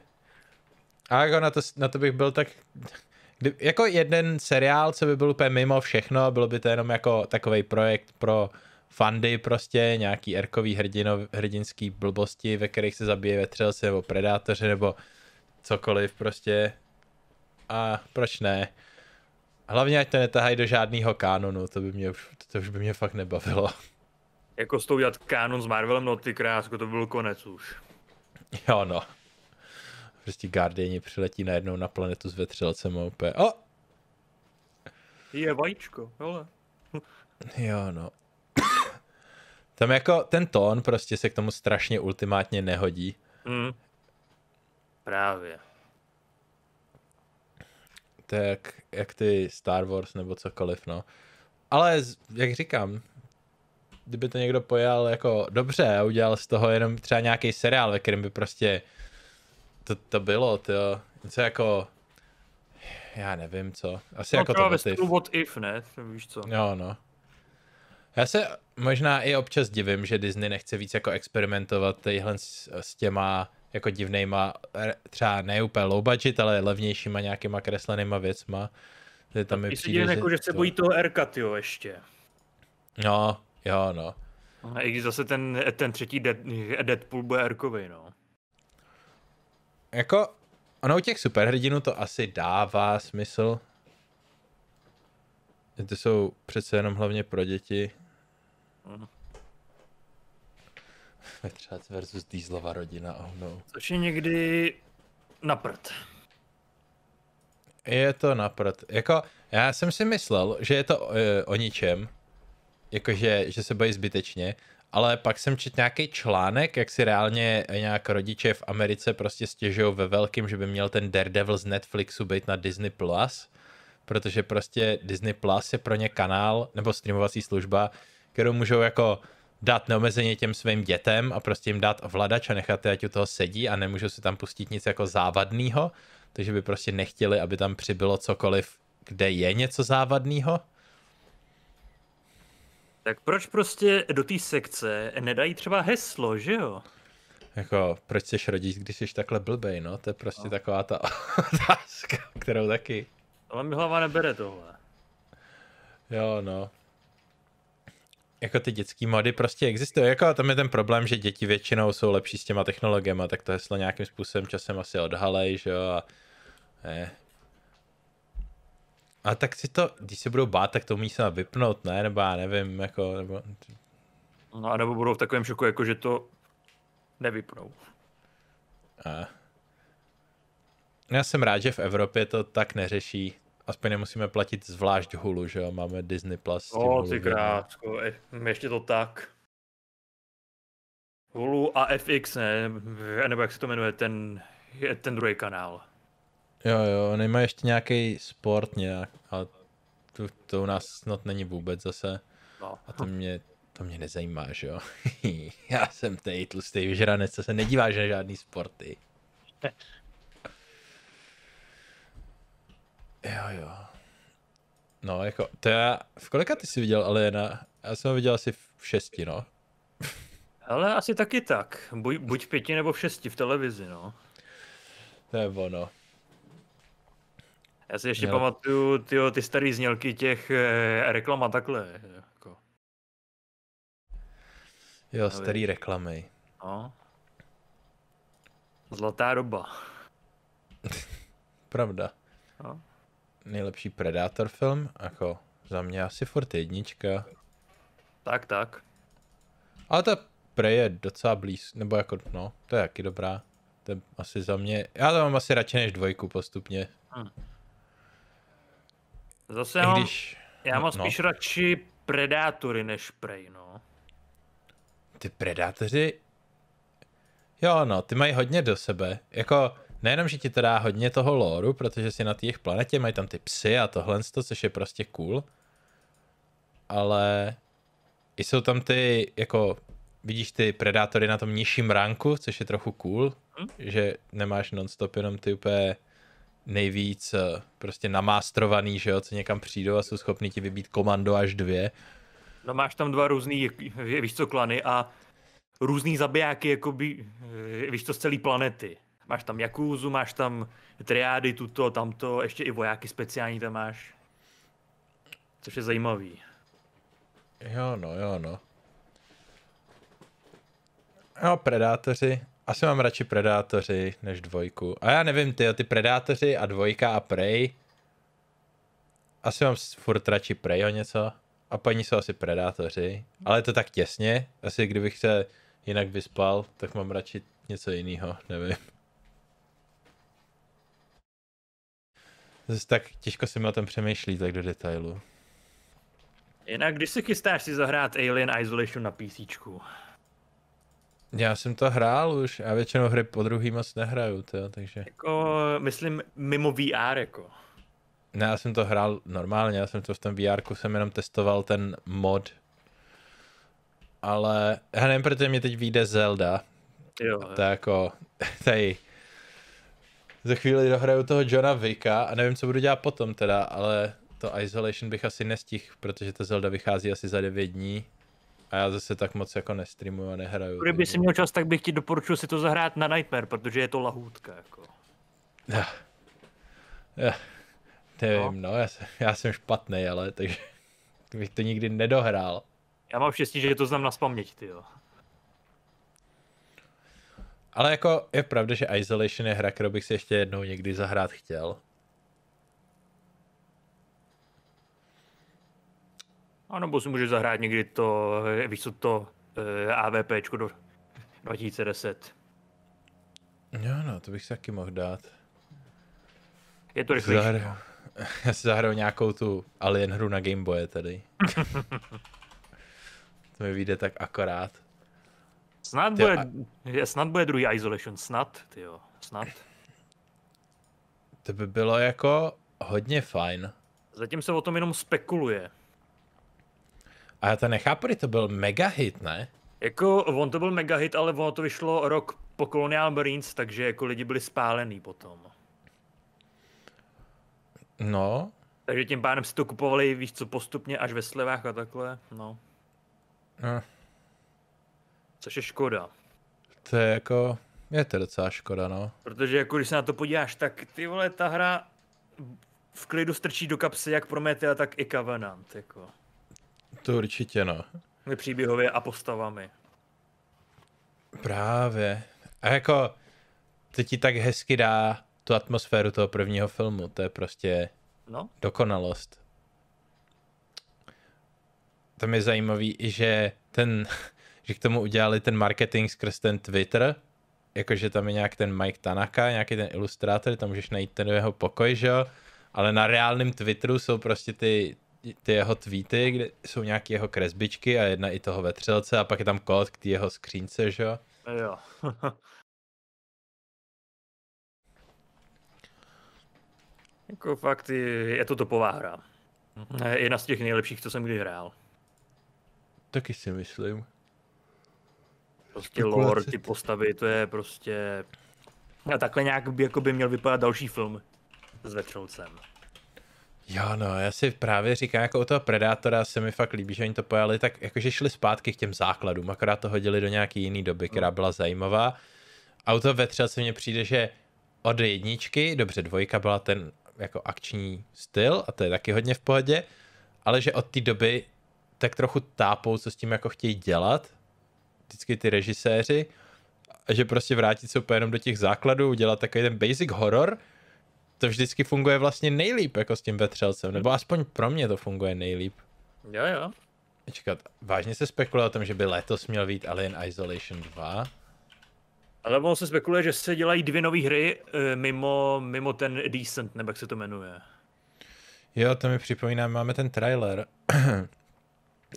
A jako na to, na to bych byl tak... Kdy, jako jeden seriál, co by byl úplně mimo všechno, bylo by to jenom jako takový projekt pro fandy prostě, nějaký erkový hrdino, hrdinský blbosti, ve kterých se zabije vetřelci nebo predátoři nebo cokoliv prostě. A proč ne? Hlavně ať to netahají do žádného kánonu, to by mě už, to už by mě fakt nebavilo. Jako s tou dělat kánon s Marvelem, no ty krásko, to byl konec už. Jo no. Prostě Guardiani přiletí najednou na planetu s vetřelcem a úplně, o! Je vajíčko, hele. jo no. Tam jako ten tón prostě se k tomu strašně ultimátně nehodí. Mm. Právě. To je jak, jak ty Star Wars nebo cokoliv, no. Ale jak říkám, kdyby to někdo pojal jako dobře a udělal z toho jenom třeba nějaký seriál, ve kterém by prostě to, to bylo, to něco jako já nevím co. Asi no, jako to motiv. What if, ne? Víš co. Jo, no. Já se možná i občas divím, že Disney nechce víc jako experimentovat tyhle s, s těma jako divnejma, eh, třeba ne úplně low budget, ale levnějšíma nějakýma kreslenýma věcma. Že tam je přijde, že... jako, že se bojí toho Erkat, jo, ještě. No, jo, no. A no, i když zase ten, ten třetí dead, Deadpool bude Erkovej, no. Jako, ono u těch superhrdinů to asi dává smysl. Ty jsou přece jenom hlavně pro děti. Mm. Vetřác versus dýzlová rodina, oh no. Což je někdy na prd. Je to na prd. Jako, já jsem si myslel, že je to uh, o ničem, jakože, že se bojí zbytečně, ale pak jsem četl nějaký článek, jak si reálně nějak rodiče v Americe prostě stěžují ve velkým, že by měl ten Daredevil z Netflixu být na Disney+, Plus, protože prostě Disney Plus je pro ně kanál nebo streamovací služba, kterou můžou jako dát neomezeně těm svým dětem a prostě jim dát ovladač a nechat je, ať u toho sedí a nemůžou si tam pustit nic jako závadného, takže by prostě nechtěli, aby tam přibylo cokoliv, kde je něco závadného. Tak proč prostě do té sekce nedají třeba heslo, že jo? Jako, proč seš rodič, když jsi takhle blbej, no? To je prostě no. taková ta otázka, kterou taky... Ale mi hlava nebere tohle. Jo, no jako ty dětský mody prostě existují. Jako tam je ten problém, že děti většinou jsou lepší s těma technologiemi, tak to heslo nějakým způsobem časem asi odhalej, že jo. A, ne. a tak si to, když se budou bát, tak to umí se vypnout, ne? Nebo já nevím, jako, nebo... No a nebo budou v takovém šoku, jako že to nevypnou. A. Já jsem rád, že v Evropě to tak neřeší aspoň nemusíme platit zvlášť hulu, že jo? Máme Disney Plus. O, ty krátko, ještě to tak. Hulu a FX, ne? Nebo jak se to jmenuje, ten, ten druhý kanál. Jo, jo, oni mají ještě nějaký sport nějak, ale to, to u nás snad není vůbec zase. No. A to mě, to mě nezajímá, že jo? Já jsem tej tlustý vyžranec, co se nedívá, že žádný sporty. Jo, jo. No, jako, to já, v kolika ty jsi viděl Aliena? Já jsem ho viděl asi v šesti, no. Ale asi taky tak. Buď, buď v pěti nebo v šesti v televizi, no. To je ono. Já si ještě Měl... pamatuju tyjo, ty staré znělky těch e, reklama takhle. Jako. Jo, starý reklamy. No. Zlatá doba. Pravda. No nejlepší Predator film, jako za mě asi furt jednička. Tak, tak. Ale ta Prey je docela blíz, nebo jako, no, to je taky dobrá. To je asi za mě, já to mám asi radši než dvojku postupně. Hmm. Zase mám, když... já mám no. spíš radši Predátory než Prey, no. Ty Predátoři, jo no, ty mají hodně do sebe, jako nejenom, že ti to dá hodně toho lóru, protože si na těch planetě, mají tam ty psy a tohle, což je prostě cool, ale jsou tam ty, jako vidíš ty predátory na tom nižším ranku, což je trochu cool, hmm? že nemáš non-stop jenom ty úplně nejvíc eh, prostě namástrovaný, že jo, co někam přijdou a jsou schopni ti vybít komando až dvě. No máš tam dva různý, víš co, klany a různý zabijáky, jakoby, eh, víš co, z celé planety. Máš tam Jakuzu, máš tam triády, tuto, tamto, ještě i vojáky speciální tam máš. Což je zajímavý. Jo no, jo no. Jo, predátoři. Asi mám radši predátoři než dvojku. A já nevím, ty, ty predátoři a dvojka a Prey. Asi mám furt radši Prey o něco. A paní jsou asi predátoři. Ale je to tak těsně. Asi kdybych se jinak vyspal, tak mám radši něco jiného, nevím. Zase tak těžko se mi o tom přemýšlí tak do detailu. Jinak, když se chystáš si zahrát Alien Isolation na PC? Já jsem to hrál už a většinou hry po druhý moc nehraju, to, takže... Jako, myslím, mimo VR, jako. Ne, já jsem to hrál normálně, já jsem to v tom VR jsem jenom testoval ten mod. Ale, já nevím, protože mi teď vyjde Zelda. Jo. To jako, tady, za chvíli dohraju toho Johna Vicka a nevím, co budu dělat potom teda, ale to Isolation bych asi nestihl, protože ta Zelda vychází asi za 9 dní a já zase tak moc jako nestreamuju a nehraju. Kdyby si měl čas, tak bych ti doporučil si to zahrát na Nightmare, protože je to lahůdka jako. Já. Já. Nevím, no, no já, jsem, já jsem špatný, ale takže bych to nikdy nedohrál. Já mám štěstí, že to znám na spaměť, ty jo. Ale jako je pravda, že Isolation je hra, kterou bych si ještě jednou někdy zahrát chtěl. Ano, nebo si můžeš zahrát někdy to, eh, víš co, to eh, AVPčko do 2010. Jo, no, to bych si taky mohl dát. Je to rychlejší. Zahra... Já si zahraju nějakou tu Alien hru na Gameboye tady. to mi vyjde tak akorát. Snad bude, a... snad bude druhý Isolation, snad, jo, snad. To by bylo jako hodně fajn. Zatím se o tom jenom spekuluje. A já to nechápu, to byl mega hit, ne? Jako, on to byl mega hit, ale ono to vyšlo rok po Colonial Marines, takže jako lidi byli spálený potom. No. Takže tím pádem si to kupovali, víš co, postupně až ve slevách a takhle, no. no. Což je škoda. To je jako, je to docela škoda, no. Protože jako když se na to podíváš, tak ty vole, ta hra v klidu strčí do kapsy jak Prometea, tak i Covenant, jako. To určitě, no. Příběhově a postavami. Právě. A jako, to ti tak hezky dá tu atmosféru toho prvního filmu, to je prostě no? dokonalost. To je zajímavý, že ten že k tomu udělali ten marketing skrz ten Twitter, jakože tam je nějak ten Mike Tanaka, nějaký ten ilustrátor, tam můžeš najít ten jeho pokoj, že jo, ale na reálném Twitteru jsou prostě ty, ty jeho tweety, kde jsou nějaké jeho kresbičky a jedna i toho vetřelce a pak je tam kód k jeho skřínce, že jo. Jo. jako fakt je, je to topová hra. jedna z těch nejlepších, co jsem kdy hrál. Taky si myslím. Prostě lore, ty postavy, to je prostě... A takhle nějak by, jako by měl vypadat další film s Vetřelcem. Jo, no, já si právě říkám, jako u toho Predátora se mi fakt líbí, že oni to pojali, tak jakože šli zpátky k těm základům, akorát to hodili do nějaký jiný doby, která mm. byla zajímavá. A u toho Vetřelce mně přijde, že od jedničky, dobře, dvojka byla ten jako akční styl a to je taky hodně v pohodě, ale že od té doby tak trochu tápou, co s tím jako chtějí dělat vždycky ty režiséři, že prostě vrátit se úplně jenom do těch základů, udělat takový ten basic horor, to vždycky funguje vlastně nejlíp jako s tím vetřelcem, nebo aspoň pro mě to funguje nejlíp. Jo, jo. Čekat, vážně se spekuluje o tom, že by letos měl být Alien Isolation 2? Ale on se spekuluje, že se dělají dvě nové hry eh, mimo, mimo ten Decent, nebo jak se to jmenuje. Jo, to mi připomíná, máme ten trailer.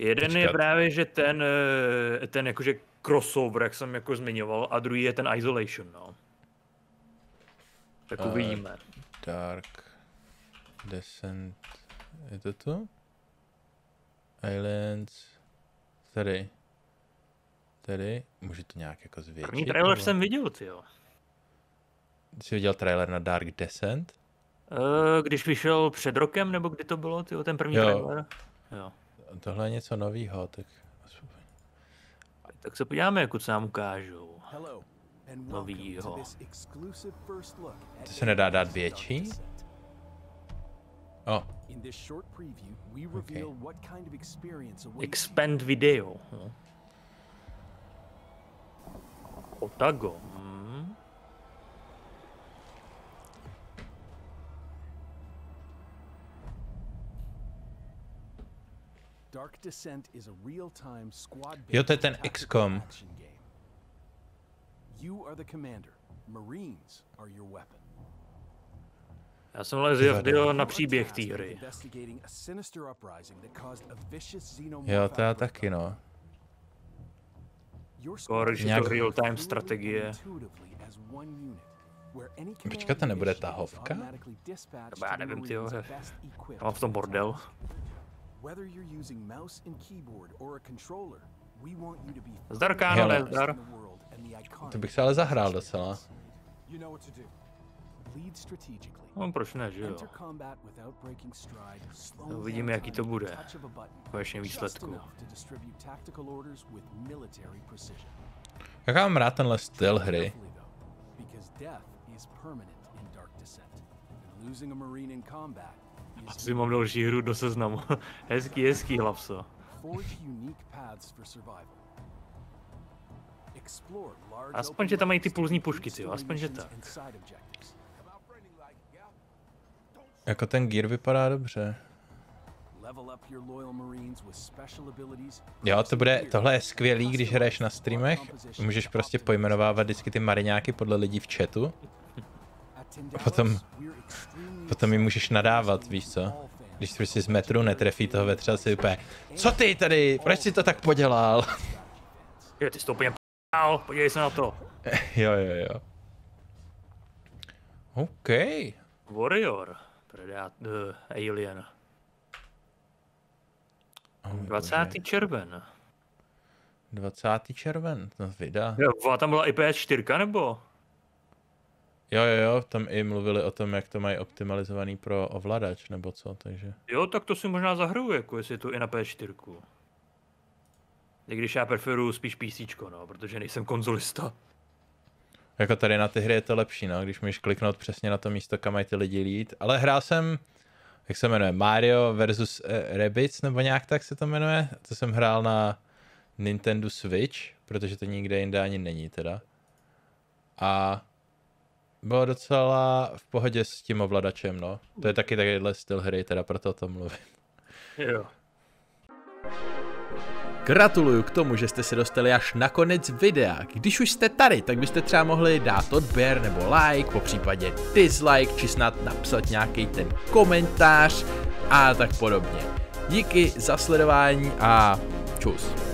Jeden Počkat. je právě, že ten, eh, ten jakože crossover, jak jsem jako zmiňoval, a druhý je ten isolation, no. Tak uh, uvidíme. Eh, Dark Descent, je to to? Islands, tady. Tady, může to nějak jako zvětšit? První trailer nebo? jsem viděl, ty jo. Jsi viděl trailer na Dark Descent? Uh, když vyšel před rokem, nebo kdy to bylo, tyjo, ten první jo. trailer? Jo tohle je něco novýho, tak... Tak se podíváme, jako co nám ukážou. Novýho. To se nedá dát větší? Oh. Okay. Expand video. Otago. Otago. Dark Descent is a real Jo, to je ten XCOM. You are the commander. Marines are your weapon. Já jsem ale zjevnil na příběh té hry. Jo, to já taky, no. Skoro, že Nějak... to real-time strategie. Počkat, to nebude tahovka? Nebo já nevím, tyho. jo. Mám v tom bordel. Whether you're using mouse and keyboard or a controller, we want you to be To bych se ale zahrál docela. You know what to do. Lead strategically. On no, proč ne, že jo? Uvidíme, no, jaký to bude. Konečně výsledku. Jaká mám rád tenhle styl hry. Because death is permanent in Dark Descent. losing a Marine in combat si mám další hru do seznamu. hezký, hezký, hlavso. Aspoň, že tam mají ty pulzní pušky, jo, aspoň, že tak. Jako ten gear vypadá dobře. Jo, to bude, tohle je skvělý, když hraješ na streamech. Můžeš prostě pojmenovávat vždycky ty mariňáky podle lidí v chatu. A potom Potom mi můžeš nadávat, víš co? Když prostě z metru netrefí toho vetře, si úplně, co ty tady, proč jsi to tak podělal? Jo, ty jsi to úplně p***al, podívej se na to. jo, jo, jo. OK. Warrior, Predator, uh, Alien. Oh 20. Bože. červen. 20. červen, to vydá. Jo, tam byla i PS4 nebo? Jo, jo, jo, tam i mluvili o tom, jak to mají optimalizovaný pro ovladač, nebo co, takže... Jo, tak to si možná zahruju, jako jestli je to i na p 4 I když já preferuju spíš PC, no, protože nejsem konzolista. Jako tady na ty hry je to lepší, no, když můžeš kliknout přesně na to místo, kam mají ty lidi lít. Ale hrál jsem, jak se jmenuje, Mario versus eh, Rabbids, nebo nějak tak se to jmenuje. To jsem hrál na Nintendo Switch, protože to nikde jinde ani není teda. A bylo docela v pohodě s tím ovladačem, no. To je taky takovýhle styl hry, teda proto o tom mluvím. Jo. Gratuluju k tomu, že jste se dostali až na konec videa. Když už jste tady, tak byste třeba mohli dát odběr nebo like, po případě dislike, či snad napsat nějaký ten komentář a tak podobně. Díky za sledování a čus.